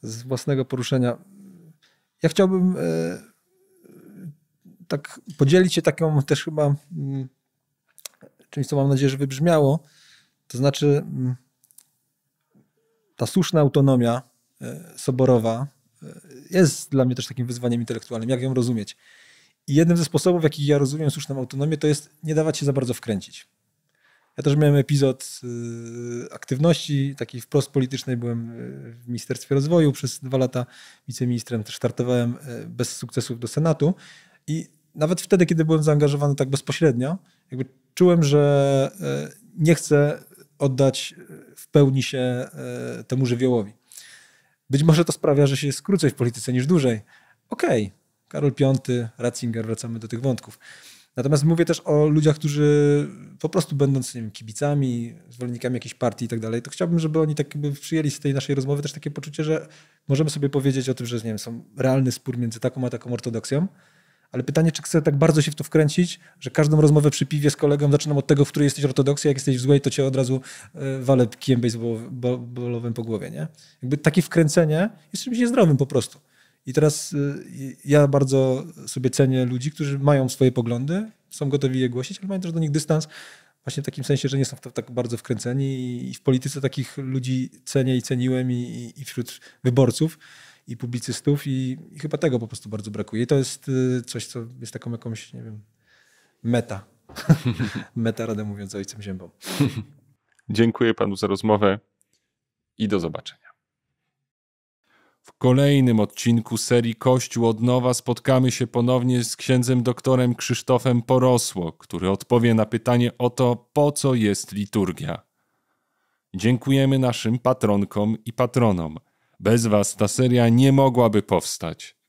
Speaker 2: z własnego poruszenia. Ja chciałbym e, tak podzielić się taką też chyba mm, czymś, co mam nadzieję, że wybrzmiało. To znaczy mm, ta słuszna autonomia e, soborowa, jest dla mnie też takim wyzwaniem intelektualnym, jak ją rozumieć. I jednym ze sposobów, w jaki ja rozumiem słuszną autonomię, to jest nie dawać się za bardzo wkręcić. Ja też miałem epizod y, aktywności takiej wprost politycznej. Byłem y, w Ministerstwie Rozwoju przez dwa lata wiceministrem. Też startowałem y, bez sukcesów do Senatu. I nawet wtedy, kiedy byłem zaangażowany tak bezpośrednio, jakby czułem, że nie chcę oddać w pełni się temu żywiołowi. Być może to sprawia, że się jest krócej w polityce niż dłużej. Okej, okay. Karol V, Ratzinger, wracamy do tych wątków. Natomiast mówię też o ludziach, którzy po prostu będąc nie wiem, kibicami, zwolennikami jakiejś partii i tak dalej, to chciałbym, żeby oni tak jakby przyjęli z tej naszej rozmowy też takie poczucie, że możemy sobie powiedzieć o tym, że nie wiem, są realny spór między taką a taką ortodoksją, ale pytanie, czy chcę tak bardzo się w to wkręcić, że każdą rozmowę przy piwie z kolegą zaczynam od tego, w której jesteś ortodoksy, jak jesteś w złej, to cię od razu e, walę kijem baseballowym po głowie, nie? Jakby takie wkręcenie jest czymś niezdrowym po prostu. I teraz e, ja bardzo sobie cenię ludzi, którzy mają swoje poglądy, są gotowi je głosić, ale mają też do nich dystans, właśnie w takim sensie, że nie są w to tak bardzo wkręceni i w polityce takich ludzi cenię i ceniłem i, i wśród wyborców, i publicystów i, i, chyba tego po prostu bardzo brakuje. I to jest y, coś, co jest taką jakąś, nie wiem, meta. meta, radę mówiąc ojcem ziębą.
Speaker 1: Dziękuję panu za rozmowę i do zobaczenia. W kolejnym odcinku serii Kościół od nowa spotkamy się ponownie z księdzem doktorem Krzysztofem Porosło, który odpowie na pytanie o to, po co jest liturgia. Dziękujemy naszym patronkom i patronom. Bez was ta seria nie mogłaby powstać.